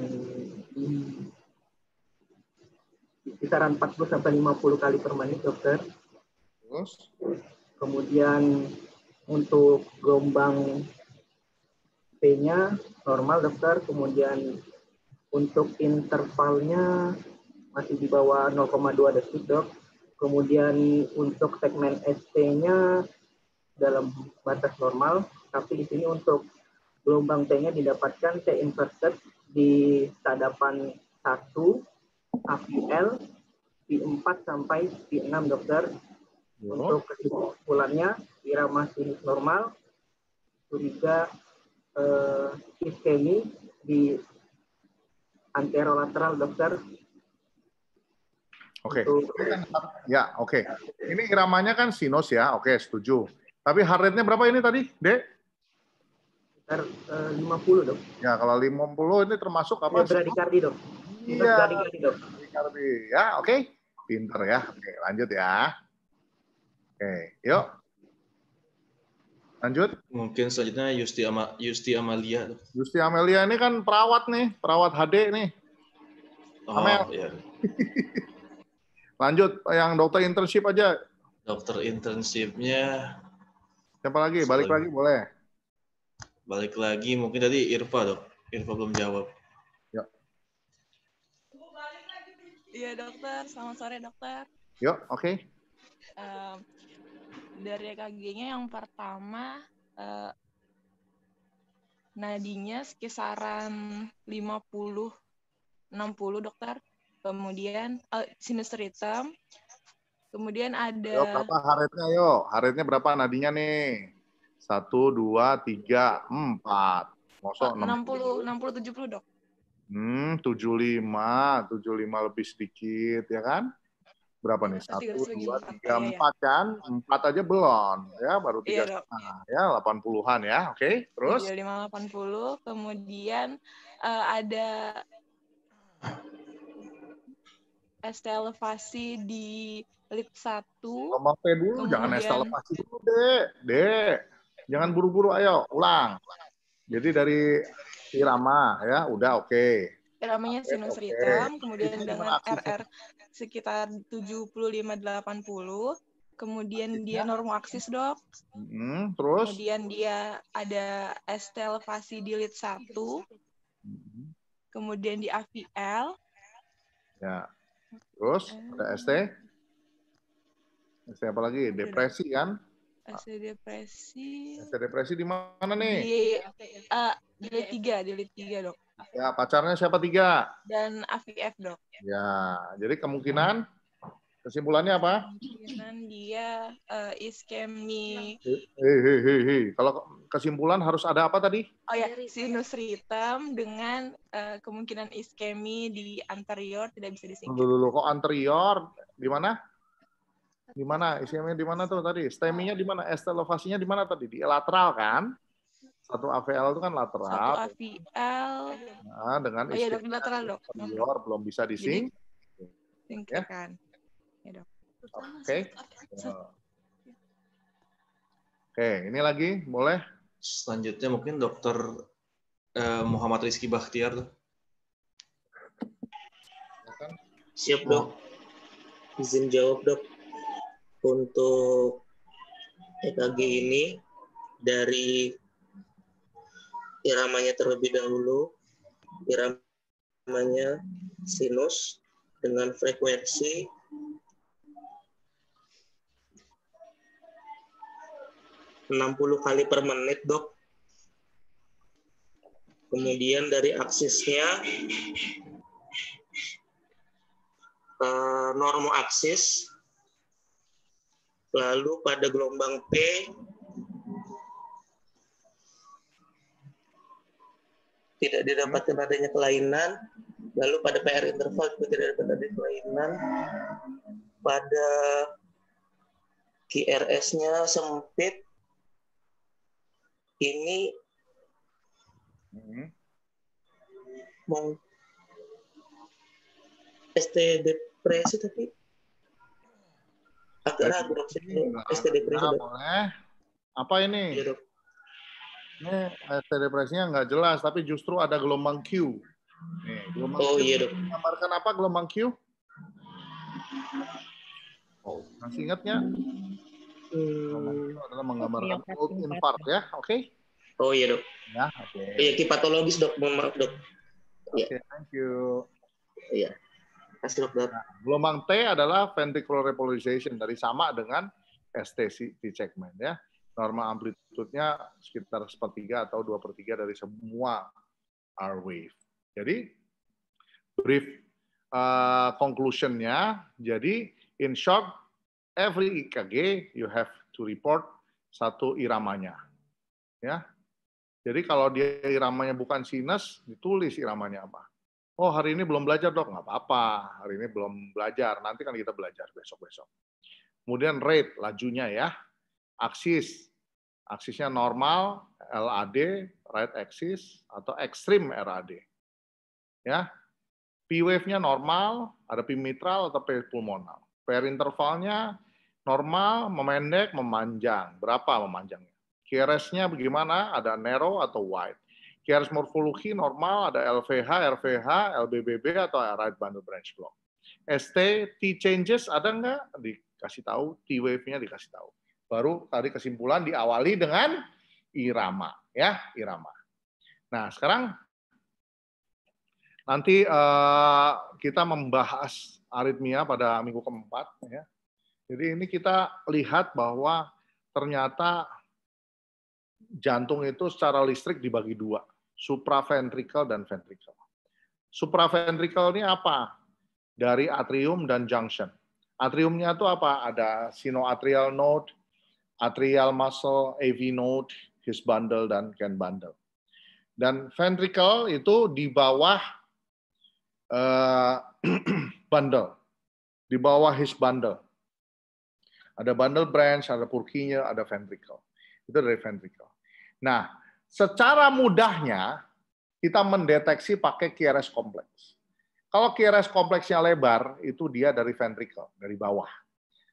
kisaran 40 sampai 50 kali per menit dokter terus kemudian untuk gelombang P-nya normal dokter kemudian untuk intervalnya masih di bawah 0,2 detik dok. Kemudian untuk segmen ST-nya dalam batas normal, tapi di sini untuk gelombang T-nya didapatkan T inverted di sadapan 1, APL, P4 sampai P6 dokter. Untuk kesimpulannya, irama sinis normal, curiga eh, iskemi di anterolateral dokter Oke. Okay. Gitu. Ya, oke. Okay. Ini iramanya kan sinus ya. Oke, okay, setuju. Tapi heart rate-nya berapa ini tadi, Dek? Sekitar eh, lima 50, Dok. Ya, kalau 50 ini termasuk apa? Ya, bradikardi, Dok. Iya. Bradikardi, Dok. Ya, oke. Okay. Pinter ya. Oke, okay, lanjut ya. Oke, okay, yuk. Lanjut. Mungkin selanjutnya Yusti, Ama, Yusti Amalia. Yusti Amalia ini kan perawat nih, perawat HD nih. Oh, Amel. iya. <laughs> Lanjut yang dokter internship aja. Dokter internshipnya. Siapa lagi? Balik lagi. boleh. Balik lagi mungkin tadi Irfa dok. Irfa belum jawab. Ya. Iya dokter. Selamat sore dokter. Yuk, oke. Okay. Uh, dari KG-nya yang pertama uh, nadinya kisaran 50 60 dokter kemudian uh, sinister hitam, kemudian ada... Yo, berapa haretnya yo? Haretnya berapa nadinya nih? Satu, dua, tiga, empat. Mosok enam puluh, enam puluh tujuh puluh dok. Hmm, tujuh lima, tujuh lima lebih sedikit ya kan? Berapa nih? Satu, dua, tiga, iya, iya. empat kan? Empat aja belum ya, baru iya, tiga iya, setengah ya, delapan puluhan ya, oke? Okay, terus? Tujuh lima delapan puluh, kemudian uh, ada ST elevasi di Lip 1. Ngomong P dulu, Kemudian... jangan ST elevasi dulu, Dek. Dek, jangan buru-buru, ayo, ulang. Jadi dari irama ya, udah oke. Okay iramanya sinus okay. ritam, kemudian dengan RR ya. sekitar 75-80, kemudian dia ya. normal aksis dok, hmm, terus kemudian dia ada elevasi di lead 1, hmm. kemudian di AVL, ya. Terus ah. ada ST. ST apa lagi? Depresi kan? ST depresi. ST depresi di mana nih? Di uh, eh, delete tiga, delete tiga dok. Ya pacarnya siapa tiga? Dan AVF dok. Ya, jadi kemungkinan hmm. Kesimpulannya apa? Kemungkinan dia uh, eh, iskemi. Hehehe. Kalau kesimpulan harus ada apa tadi? Oh ya, sinus ritem dengan uh, kemungkinan iskemi di anterior tidak bisa disingkat. Dulu kok anterior di mana? Di mana? Iskemi di mana tuh tadi? Steminya di mana? Estelofasinya di mana tadi? Di lateral kan? satu AVL itu kan lateral. Satu AVL. Nah, dengan oh, iya, dok, lateral, dok. Anterior, belum bisa disingkat. Ya? Ya dok. Oke. Ya. Oke, ini lagi boleh? Selanjutnya mungkin dokter eh, Muhammad Rizky Bakhtiar. Siap dok. Izin jawab dok. Untuk EKG ini dari iramanya terlebih dahulu, iramanya sinus dengan frekuensi 60 kali per menit, Dok. Kemudian dari aksisnya eh, normo aksis. Lalu pada gelombang P tidak didapatkan adanya kelainan. Lalu pada PR interval juga tidak dapat adanya kelainan. Pada QRS-nya sempit ini hmm. mau ST depresi tapi agak ragu dok ST depresi nah, boleh apa ini ya, ini ST depresinya nggak jelas tapi justru ada gelombang Q Nih, gelombang oh Q iya dok menggambarkan apa gelombang Q Oh, masih ingatnya? adalah menggambarkan old in ya, oke? Okay? Oh iya dok. Ya, oke. Okay. Iya patologis dok, maaf dok. Iya. Oke, okay, yeah. thank you. Iya. Kasih dok. Nah, gelombang T adalah ventricular repolarization dari sama dengan ST di checkman ya. Normal amplitudenya sekitar sepertiga atau dua per tiga dari semua R wave. Jadi brief uh, conclusionnya, jadi in short every EKG you have to report satu iramanya. Ya. Jadi kalau dia iramanya bukan sinus, ditulis iramanya apa. Oh, hari ini belum belajar, Dok. Nggak apa-apa. Hari ini belum belajar. Nanti kan kita belajar besok-besok. Kemudian rate, lajunya ya. Aksis. Aksisnya normal, LAD, right axis, atau extreme RAD. Ya. P wave-nya normal, ada P mitral atau P pulmonal. Per intervalnya normal, memendek, memanjang. Berapa memanjangnya? QRS-nya bagaimana? Ada narrow atau wide. QRS morfologi normal ada LVH, RVH, LBBB atau right bundle branch block. ST, T changes ada nggak? Dikasih tahu, T wave-nya dikasih tahu. Baru tadi kesimpulan diawali dengan irama, ya irama. Nah sekarang nanti uh, kita membahas aritmia pada minggu keempat, ya jadi ini kita lihat bahwa ternyata jantung itu secara listrik dibagi dua, supraventrikel dan ventrikel. Supraventrikel ini apa? Dari atrium dan junction. Atriumnya itu apa? Ada sinoatrial node, atrial muscle, AV node, his bundle, dan can bundle. Dan ventrikel itu di bawah uh, <clears throat> bundle, di bawah his bundle ada bundle branch, ada Purkinya, ada ventricle. Itu dari ventricle. Nah, secara mudahnya kita mendeteksi pakai QRS kompleks. Kalau QRS kompleksnya lebar, itu dia dari ventricle, dari bawah.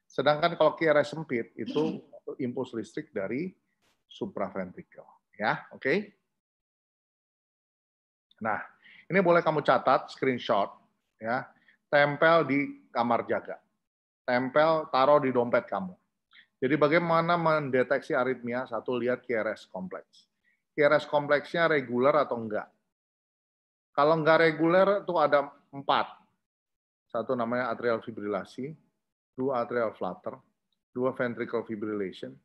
Sedangkan kalau QRS sempit, itu <clears throat> impuls listrik dari supraventricle. Ya, oke? Okay? Nah, ini boleh kamu catat, screenshot, ya, tempel di kamar jaga tempel, taruh di dompet kamu. Jadi bagaimana mendeteksi aritmia? Satu, lihat QRS kompleks. QRS kompleksnya reguler atau enggak. Kalau enggak reguler itu ada empat. Satu namanya atrial fibrilasi, dua atrial flutter, dua ventricle fibrillation,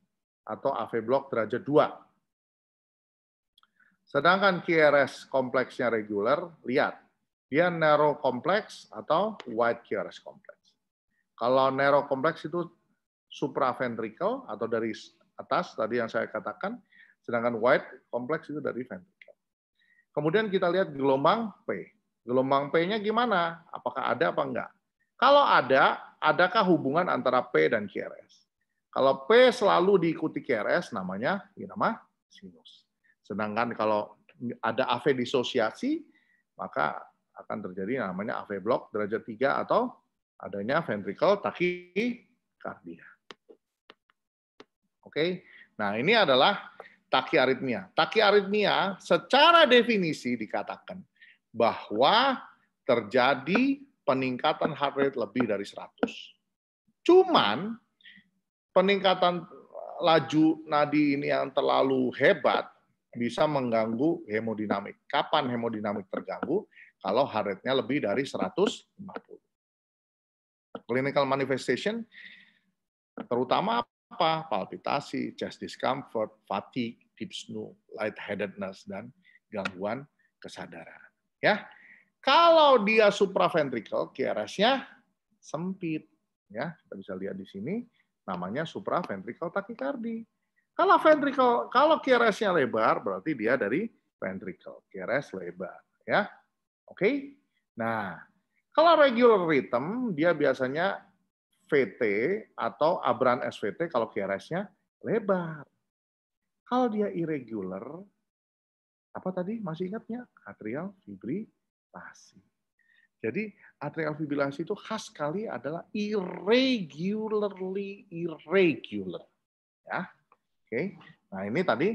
atau AV block derajat dua. Sedangkan QRS kompleksnya reguler, lihat. Dia narrow kompleks atau wide QRS kompleks. Kalau kompleks itu supraventrikel atau dari atas tadi yang saya katakan, sedangkan wide kompleks itu dari ventrikel. Kemudian kita lihat gelombang P. Gelombang P-nya gimana? Apakah ada apa enggak? Kalau ada, adakah hubungan antara P dan QRS? Kalau P selalu diikuti QRS, namanya ya nama sinus. Sedangkan kalau ada AV disosiasi, maka akan terjadi namanya AV block derajat 3 atau adanya ventricle tachycardia. Oke. Okay? Nah, ini adalah tachyaritmia. Tachyaritmia secara definisi dikatakan bahwa terjadi peningkatan heart rate lebih dari 100. Cuman peningkatan laju nadi ini yang terlalu hebat bisa mengganggu hemodinamik. Kapan hemodinamik terganggu? Kalau heart rate-nya lebih dari 150. Clinical manifestation terutama apa? Palpitasi, chest discomfort, fatigue, deep light-headedness, dan gangguan kesadaran. Ya. Kalau dia supraventrikel, QRS-nya sempit, ya. Kita bisa lihat di sini namanya supraventrikel takikardi. Kalau ventrikel, kalau QRS-nya lebar berarti dia dari ventrikel, QRS lebar, ya. Oke. Nah, kalau regular rhythm, dia biasanya VT atau abran SVT kalau QRS-nya lebar. Kalau dia irregular, apa tadi masih ingatnya? Atrial fibrilasi. Jadi atrial fibrilasi itu khas sekali adalah irregularly irregular. Ya. Oke. Nah, ini tadi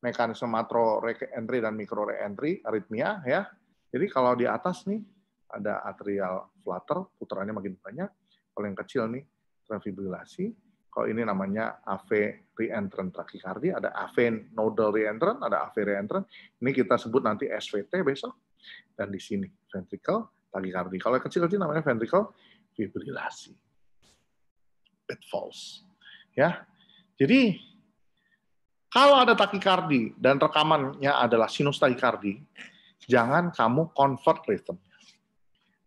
mekanisme macro entry dan mikro re entry aritmia ya. Jadi kalau di atas nih ada atrial flutter, putarannya makin banyak. Kalau yang kecil nih, fibrilasi. Kalau ini namanya AV reentrant trakikardi, ada AV nodal reentrant, ada AV reentrant. Ini kita sebut nanti SVT besok. Dan di sini ventricle trakikardi. Kalau yang kecil-kecil namanya ventricle fibrilasi. Pitfalls. Ya. Jadi kalau ada takikardi dan rekamannya adalah sinus takikardi, jangan kamu convert rhythm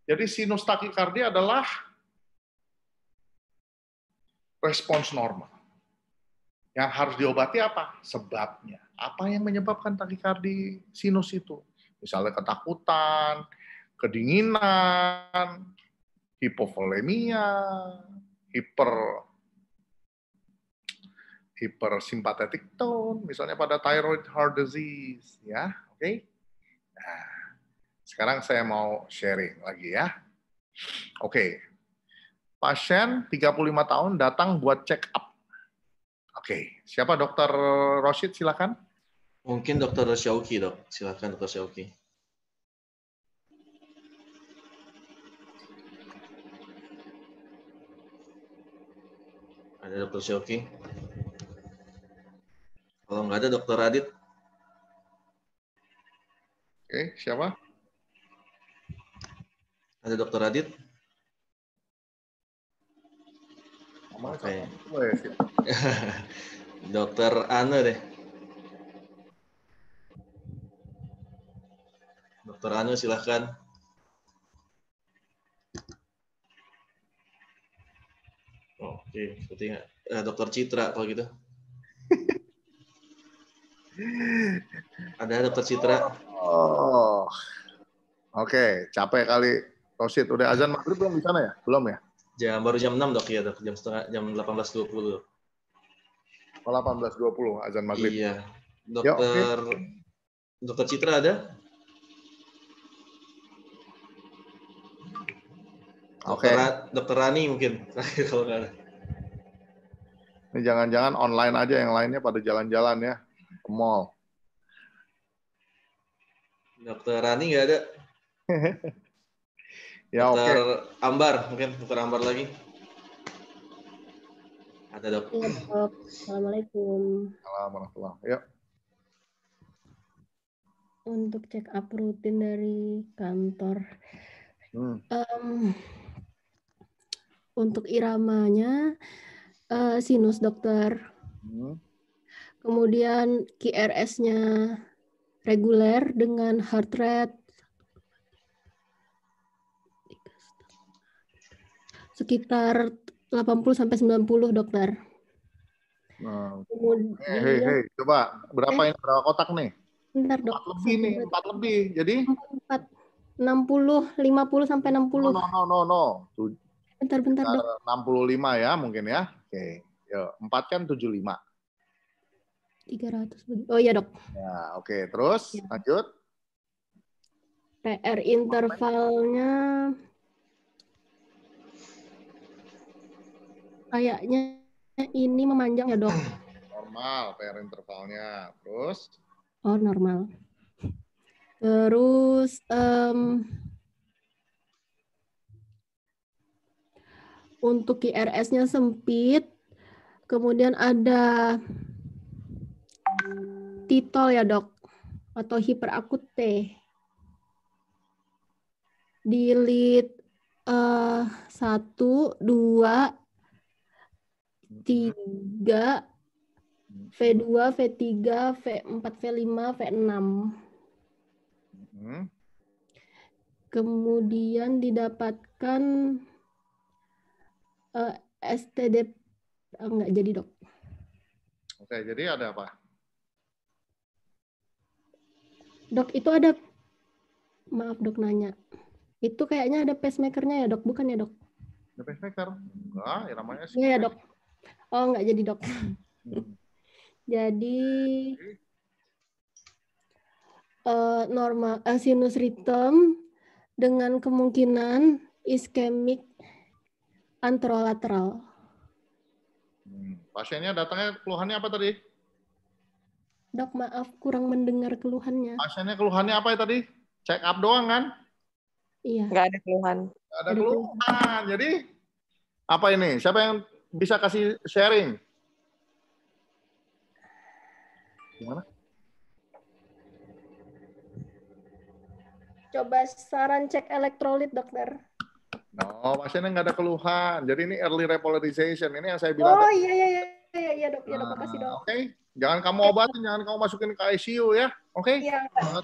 jadi sinus takikardia adalah respons normal. Yang harus diobati apa? Sebabnya. Apa yang menyebabkan takikardi sinus itu? Misalnya ketakutan, kedinginan, hipovolemia, hiper hipersimpatetik tone, misalnya pada thyroid heart disease, ya, oke? Okay? Nah, sekarang saya mau sharing lagi ya. Oke. Okay. Pasien 35 tahun datang buat check up. Oke, siapa dokter Rosid silakan? Mungkin dokter Syauki, Dok. Silakan dokter Syauki. Ada dokter Syauki? Kalau nggak ada dokter Radit Oke, siapa? Ada Dokter Adit? Oke. Ya, <laughs> dokter Ana deh. Dokter Ana silahkan. Oke, seperti sepertinya eh, Dokter Citra kalau gitu. <laughs> Ada Dokter Citra. Oh, oke, okay. capek kali Rosid, oh, udah azan maghrib belum di sana ya? Belum ya? Jam baru jam 6 dok ya dok, jam setengah jam 18.20. Oh 18.20 azan maghrib. Iya. Ya, dokter Yo, okay. Dokter Citra ada? Oke. Okay. Dokter, dokter Rani mungkin terakhir <laughs> kalau nggak ada. Ini jangan-jangan online aja yang lainnya pada jalan-jalan ya ke mall. Dokter Rani nggak ada. <laughs> Ya oke. Okay. Ambar mungkin dokter Ambar lagi. Ada dok. Ya, dok. Assalamualaikum. Assalamualaikum. Ya. Untuk check up rutin dari kantor. Hmm. Um, untuk iramanya uh, sinus dokter. Hmm. Kemudian QRS-nya reguler dengan heart rate sekitar 80 sampai 90 dokter. Nah, hey, hey, hey, coba berapa eh, ini berapa kotak nih? Bentar, dok. 4 lebih nih, 4 lebih. Jadi empat. 4 60 50 sampai 60. No, no, no, no. no. Bentar, bentar, Dok. lima ya mungkin ya. Oke. Yo, 4 kan 75. 300. Oh iya, Dok. Ya, oke. Okay. Terus ya. lanjut. PR intervalnya Kayaknya ini memanjang ya dok. Normal PR intervalnya. Terus? Oh normal. Terus um, untuk IRS-nya sempit, kemudian ada titol ya dok atau hiperakut T di lead uh, eh, 1, 2, 3 V2, V3, V4, V5, V6. Hmm. Kemudian didapatkan uh, eh, STD oh, eh, enggak jadi, Dok. Oke, jadi ada apa? Dok, itu ada maaf dok nanya. Itu kayaknya ada pacemakernya ya dok, bukan ya dok? Ada pacemaker? Enggak, ya namanya Iya ya dok. Oh, nggak jadi dok. <laughs> jadi uh, normal uh, sinus rhythm dengan kemungkinan iskemik anterolateral. Hmm. Pasiennya datangnya keluhannya apa tadi? Dok, maaf kurang mendengar keluhannya. Pasiennya keluhannya apa ya tadi? Check up doang kan? Iya. Nggak ada keluhan. ada, keluhan. Jadi apa ini? Siapa yang bisa kasih sharing. Gimana? Coba saran cek elektrolit, dokter. No, pasiennya nggak ada keluhan. Jadi ini early repolarization. Ini yang saya bilang. Oh iya, iya iya iya iya dok, iya dok, ah, makasih dok. Oke, okay. jangan kamu obatin, jangan kamu masukin ke ICU ya, oke? Okay? Iya. Jangan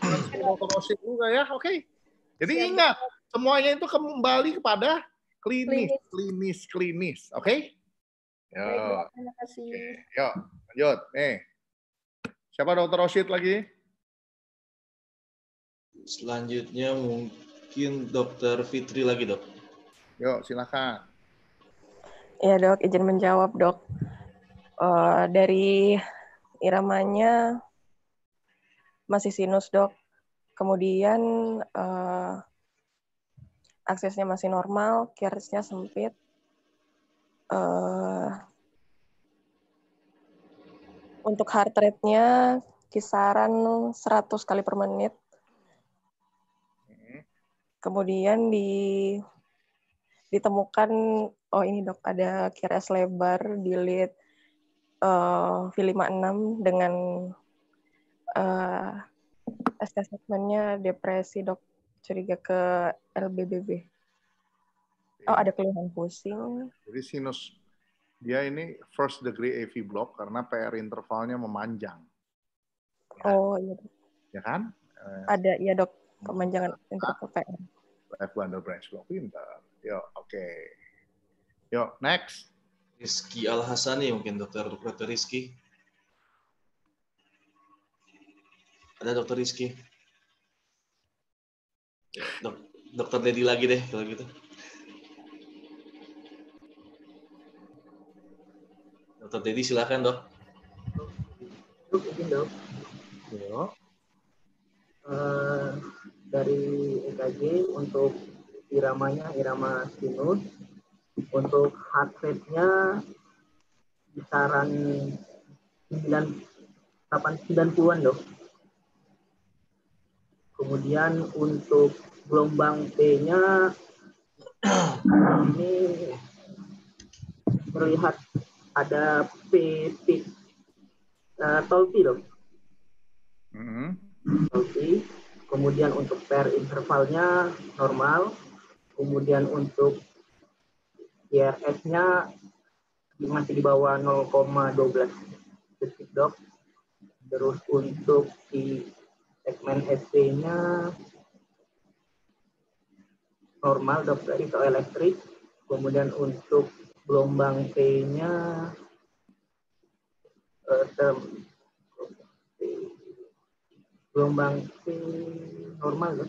juga ya, oke? Okay? Jadi Siap, ingat, semuanya itu kembali kepada klinis, klinis, klinis, klinis oke? Okay? Yo. terima Yuk, lanjut. Nih. Siapa Dokter Rosid lagi? Selanjutnya mungkin Dokter Fitri lagi, Dok. Yuk, silakan. Iya, Dok, izin menjawab, Dok. Uh, dari iramanya masih sinus, Dok. Kemudian uh, aksesnya masih normal, carriage sempit, Eh, untuk heart rate-nya kisaran 100 kali per menit. Kemudian di ditemukan oh ini dok ada QRS lebar di lead uh, V56 dengan uh, assessment-nya depresi dok curiga ke LBBB. Oh, iya. ada keluhan pusing. Jadi sinus dia ini first degree AV block karena PR intervalnya memanjang. Ya. Oh iya. Ya kan? Eh, ada ya dok pemanjangan hmm. nah, interval PR. Left bundle branch block pinter. Yo, oke. Okay. Yo, next. Rizky Al Hasani mungkin dokter dokter Rizky. Ada dokter Rizky. Dok, dokter Dedi lagi deh kalau gitu. Dokter Dedi silakan dok. dok. Uh, dari EKG untuk iramanya irama sinus. Untuk heart rate-nya kisaran 90-an dok. Kemudian untuk gelombang T-nya ini terlihat ada PP uh, eh, Tolpi dong. Mm -hmm. Tolpi. Kemudian untuk per intervalnya normal. Kemudian untuk IRS-nya masih di bawah 0,12 detik dok. Terus untuk di segmen SC-nya normal dok dari soal elektrik. Kemudian untuk gelombang V-nya eh, term gelombang V normal ya.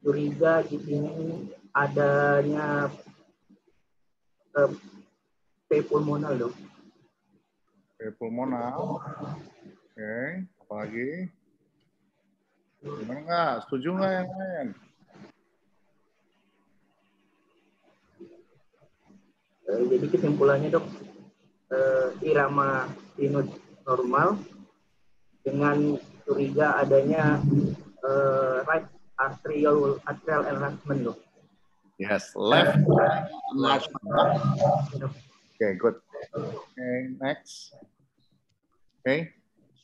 curiga di gitu, sini adanya uh, P pulmonal loh. P pulmonal. Oke, okay. apalagi? Gimana enggak? Setuju nggak yang lain? jadi kesimpulannya dok, eh, irama sinus normal dengan curiga adanya eh, right atrial atrial enlargement dok. Yes, left enlargement. Okay, good. Okay, next. Okay.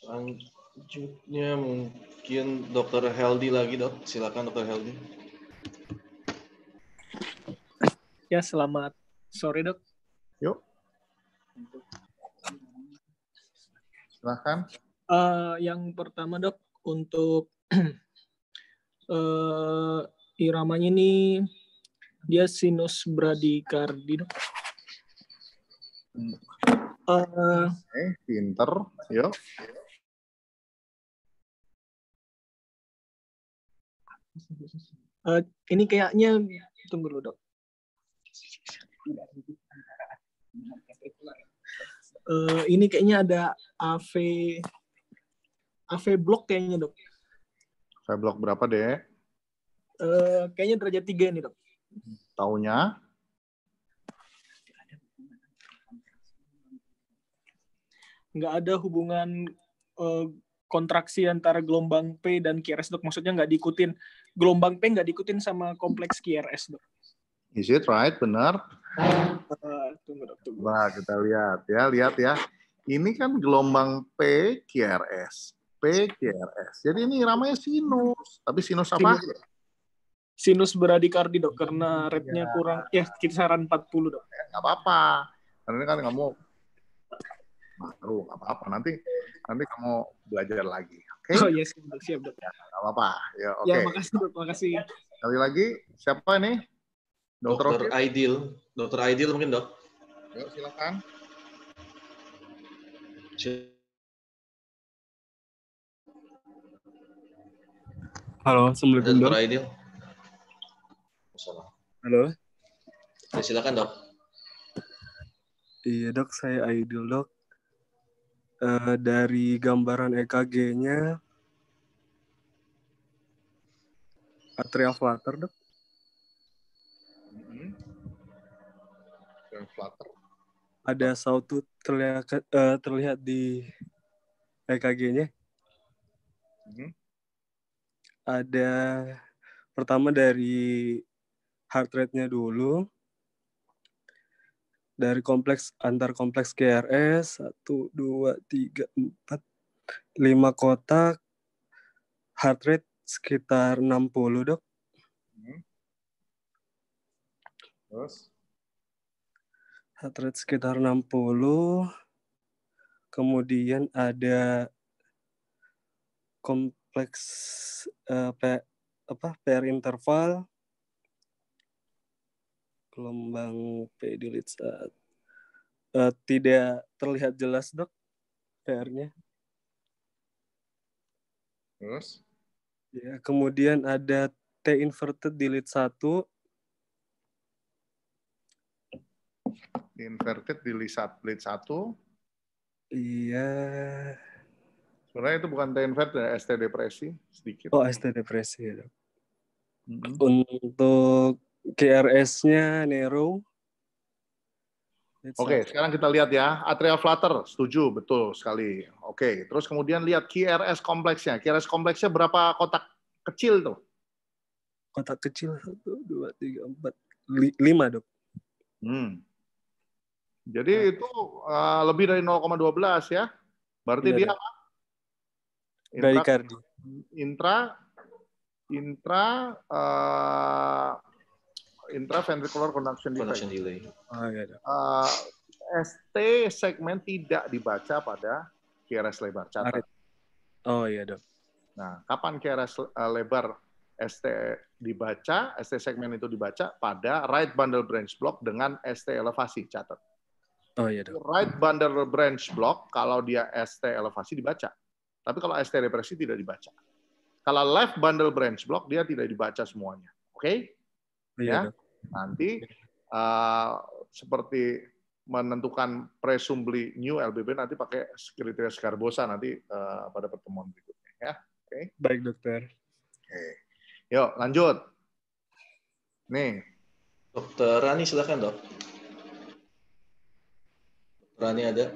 Selanjutnya mungkin Dokter Heldi lagi dok. Silakan Dokter Heldi. Ya selamat Sorry dok. Yuk. Silahkan. Uh, yang pertama dok untuk uh, <clears throat> iramanya ini dia sinus bradikardi dok. Uh, eh, pinter, yuk. Uh, ini kayaknya tunggu dulu dok. Uh, ini kayaknya ada AV AV blok kayaknya dok. AV blok berapa deh? Uh, kayaknya derajat tiga nih dok. Tahunya? Nggak ada hubungan uh, kontraksi antara gelombang P dan QRS dok. Maksudnya nggak diikutin gelombang P nggak diikutin sama kompleks QRS dok. Is it right? Benar? Wah kita lihat ya, lihat ya. Ini kan gelombang PQRS. PQRS. Jadi ini ramai sinus, tapi sinus apa? Sinus, beradikardi, Dok, karena rate-nya ya. kurang ya kisaran 40, Dok. Enggak ya, gak apa-apa. Karena ini kan kamu baru nggak apa-apa nanti nanti kamu belajar lagi oke okay? oh iya, siap dok ya, nggak apa-apa ya, ya oke okay. ya makasih dok makasih sekali lagi siapa nih Dokter Aidil, Dokter Aidil mungkin dok. Yuk silakan. Halo, assalamualaikum dok. Dokter Aidil. Halo. Ya, silakan dok. Iya dok, saya Aidil dok. E, dari gambaran EKG-nya atrial flutter dok. yang flutter? Ada sawtooth terlihat uh, terlihat di EKG-nya. Hmm. Ada pertama dari heart rate-nya dulu. Dari kompleks antar kompleks KRS satu dua tiga empat lima kotak heart rate sekitar 60, Dok. Hmm. Terus heart rate sekitar 60. Kemudian ada kompleks uh, P, apa PR interval gelombang P di lead saat uh, tidak terlihat jelas dok PR-nya. Terus? Ya, kemudian ada T inverted di lead 1 inverted di lisat blade 1. Iya. Sebenarnya itu bukan ya, T inverted, ya, ST depresi sedikit. Oh, ST depresi ya. Mm-hmm. Untuk GRS-nya Nero. Oke, okay, sekarang kita lihat ya. Atrial flutter, setuju, betul sekali. Oke, okay, terus kemudian lihat QRS kompleksnya. QRS kompleksnya berapa kotak kecil tuh? Kotak kecil, satu, dua, tiga, empat, lima dok. Hmm. Jadi nah. itu uh, lebih dari 0,12 ya. Berarti iya, dia apa? Intra, intra eh, intra uh, ventricular conduction delay. Conduction delay. Oh, iya, Uh, eh, ST segmen tidak dibaca pada QRS lebar catat. Oh iya dok. Nah, kapan QRS lebar ST dibaca, ST segmen itu dibaca pada right bundle branch block dengan ST elevasi catat. Oh iya dok. Right bundle branch block kalau dia ST elevasi dibaca. Tapi kalau ST represi tidak dibaca. Kalau left bundle branch block dia tidak dibaca semuanya. Oke? Okay? iya, ya. Nanti uh, seperti menentukan presumably new LBB nanti pakai kriteria Scarbosa nanti uh, pada pertemuan berikutnya ya. Oke. Okay? Baik dokter. Oke. Okay. Yuk lanjut. Nih. Dokter Rani silakan dok. Rani ada?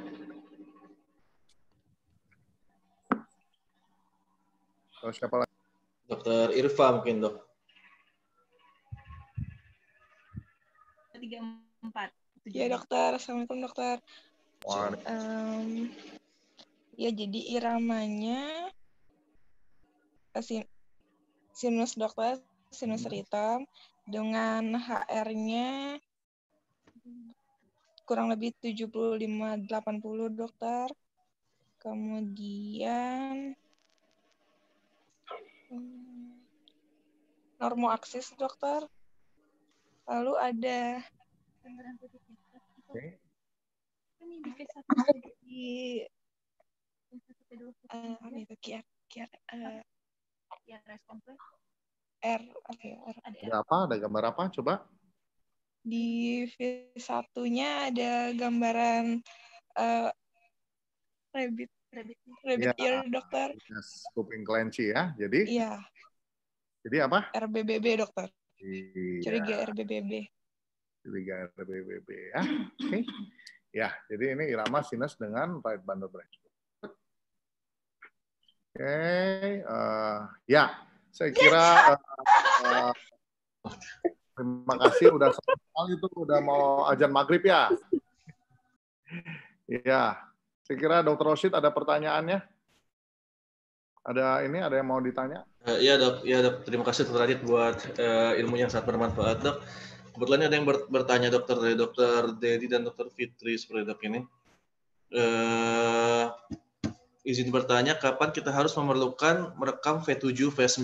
Kalau siapa lagi? Dokter Irfa mungkin dok. Tiga empat. Ya dokter, assalamualaikum dokter. Um, ya jadi iramanya eh, sinus dokter sinus hmm. ritm dengan HR-nya kurang lebih 75-80 dokter. Kemudian hmm, normoaksis dokter. Lalu ada di uh, itu QR QR uh, R oke okay, ya? R apa ada gambar apa coba di v 1 ada gambaran uh, rabbit rabbit rabbit ya, ear dokter. kuping kelinci ya. Jadi Ya. Jadi apa? RBBB dokter. Iya. Curiga RBBB. Curiga RBBB ya. Oke. Okay. Ya, jadi ini irama sinus dengan right bundle branch. Oke, okay. uh, eh, ya, saya kira uh, uh, Terima kasih udah soal itu udah mau ajan maghrib ya. Iya. Saya kira Dokter Rosid ada pertanyaannya? Ada ini ada yang mau ditanya? Eh, iya uh, dok, Iya dok. Terima kasih Dokter Rosid buat uh, eh, ilmunya yang sangat bermanfaat dok. Kebetulan ada yang bertanya dokter dari dokter Dedi dan dokter Fitri seperti dok ini. Uh, izin bertanya, kapan kita harus memerlukan merekam V7, V9,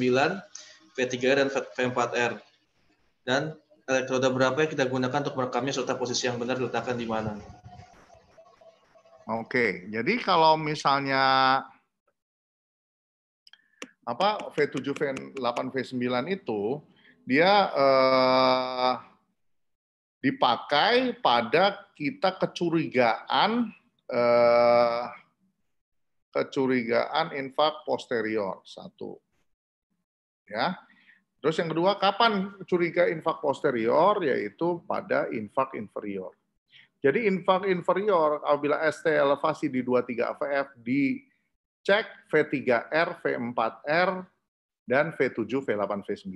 V3 dan V4R? dan elektroda eh, berapa yang kita gunakan untuk merekamnya serta posisi yang benar diletakkan di mana. Oke, jadi kalau misalnya apa V7, V8, V9 itu dia eh, dipakai pada kita kecurigaan eh, kecurigaan infak posterior satu ya Terus yang kedua, kapan curiga infak posterior? Yaitu pada infak inferior. Jadi infak inferior, apabila ST elevasi di 23 AVF, dicek V3R, V4R, dan V7, V8, V9.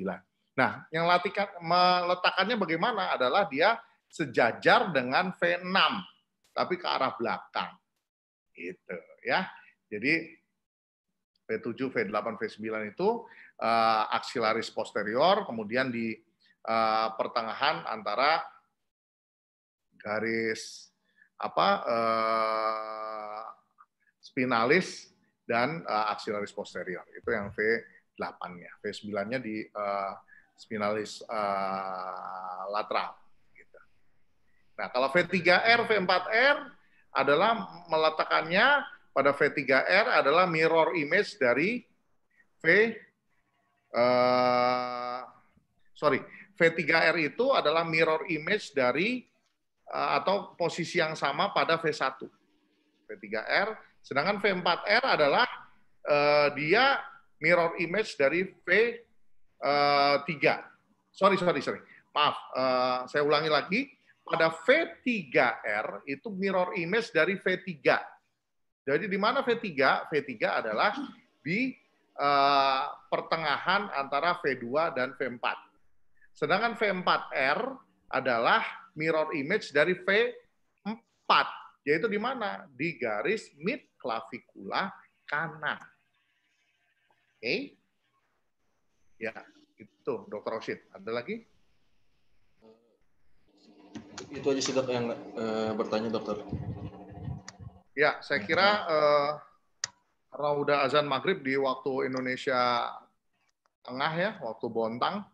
Nah, yang latihan, meletakkannya bagaimana adalah dia sejajar dengan V6, tapi ke arah belakang. Gitu ya. Jadi V7, V8, V9 itu uh, aksilaris posterior, kemudian di uh, pertengahan antara garis apa uh, spinalis dan uh, aksilaris posterior. Itu yang V8-nya. V9-nya di uh, spinalis uh, lateral. Gitu. Nah, kalau V3R, V4R adalah meletakkannya pada V3R adalah mirror image dari V Eh, sorry, V3R itu adalah mirror image dari uh, atau posisi yang sama pada V1. V3R, sedangkan V4R adalah uh, dia mirror image dari V3. sorry, sorry, sorry. Maaf, uh, saya ulangi lagi. Pada V3R itu mirror image dari V3. Jadi di mana V3? V3 adalah di Eh, pertengahan antara V2 dan V4. Sedangkan V4R adalah mirror image dari V4, yaitu di mana? Di garis mid clavicula kanan. Oke? Okay? Ya, itu Dr. Rosid. Ada lagi? Itu aja sih dok yang e, bertanya dokter. Ya, saya kira e, karena udah azan maghrib di waktu Indonesia Tengah ya, waktu Bontang.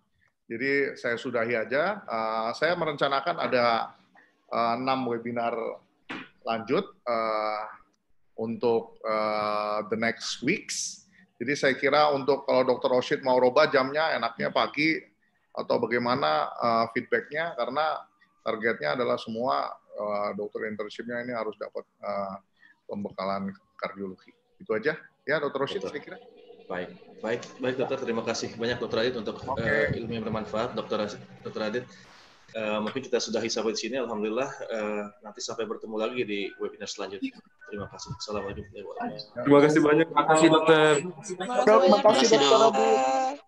Jadi saya sudahi aja. Uh, saya merencanakan ada eh, enam 6 webinar lanjut uh, untuk uh, the next weeks. Jadi saya kira untuk kalau Dr. Oshid mau roba jamnya enaknya pagi atau bagaimana uh, feedbacknya karena targetnya adalah semua uh, dokter internshipnya ini harus dapat uh, pembekalan kardiologi. Itu aja ya dokter Rosid saya kira. Baik, baik, baik dokter. Terima kasih banyak dokter Adit untuk okay. uh, eh, ilmu yang bermanfaat, dokter dokter Adit. Uh, mungkin kita sudah sampai di sini. Alhamdulillah. Uh, nanti sampai bertemu lagi di webinar selanjutnya. Terima kasih. Assalamualaikum Terima kasih banyak. Terima kasih dokter. Terima kasih dokter.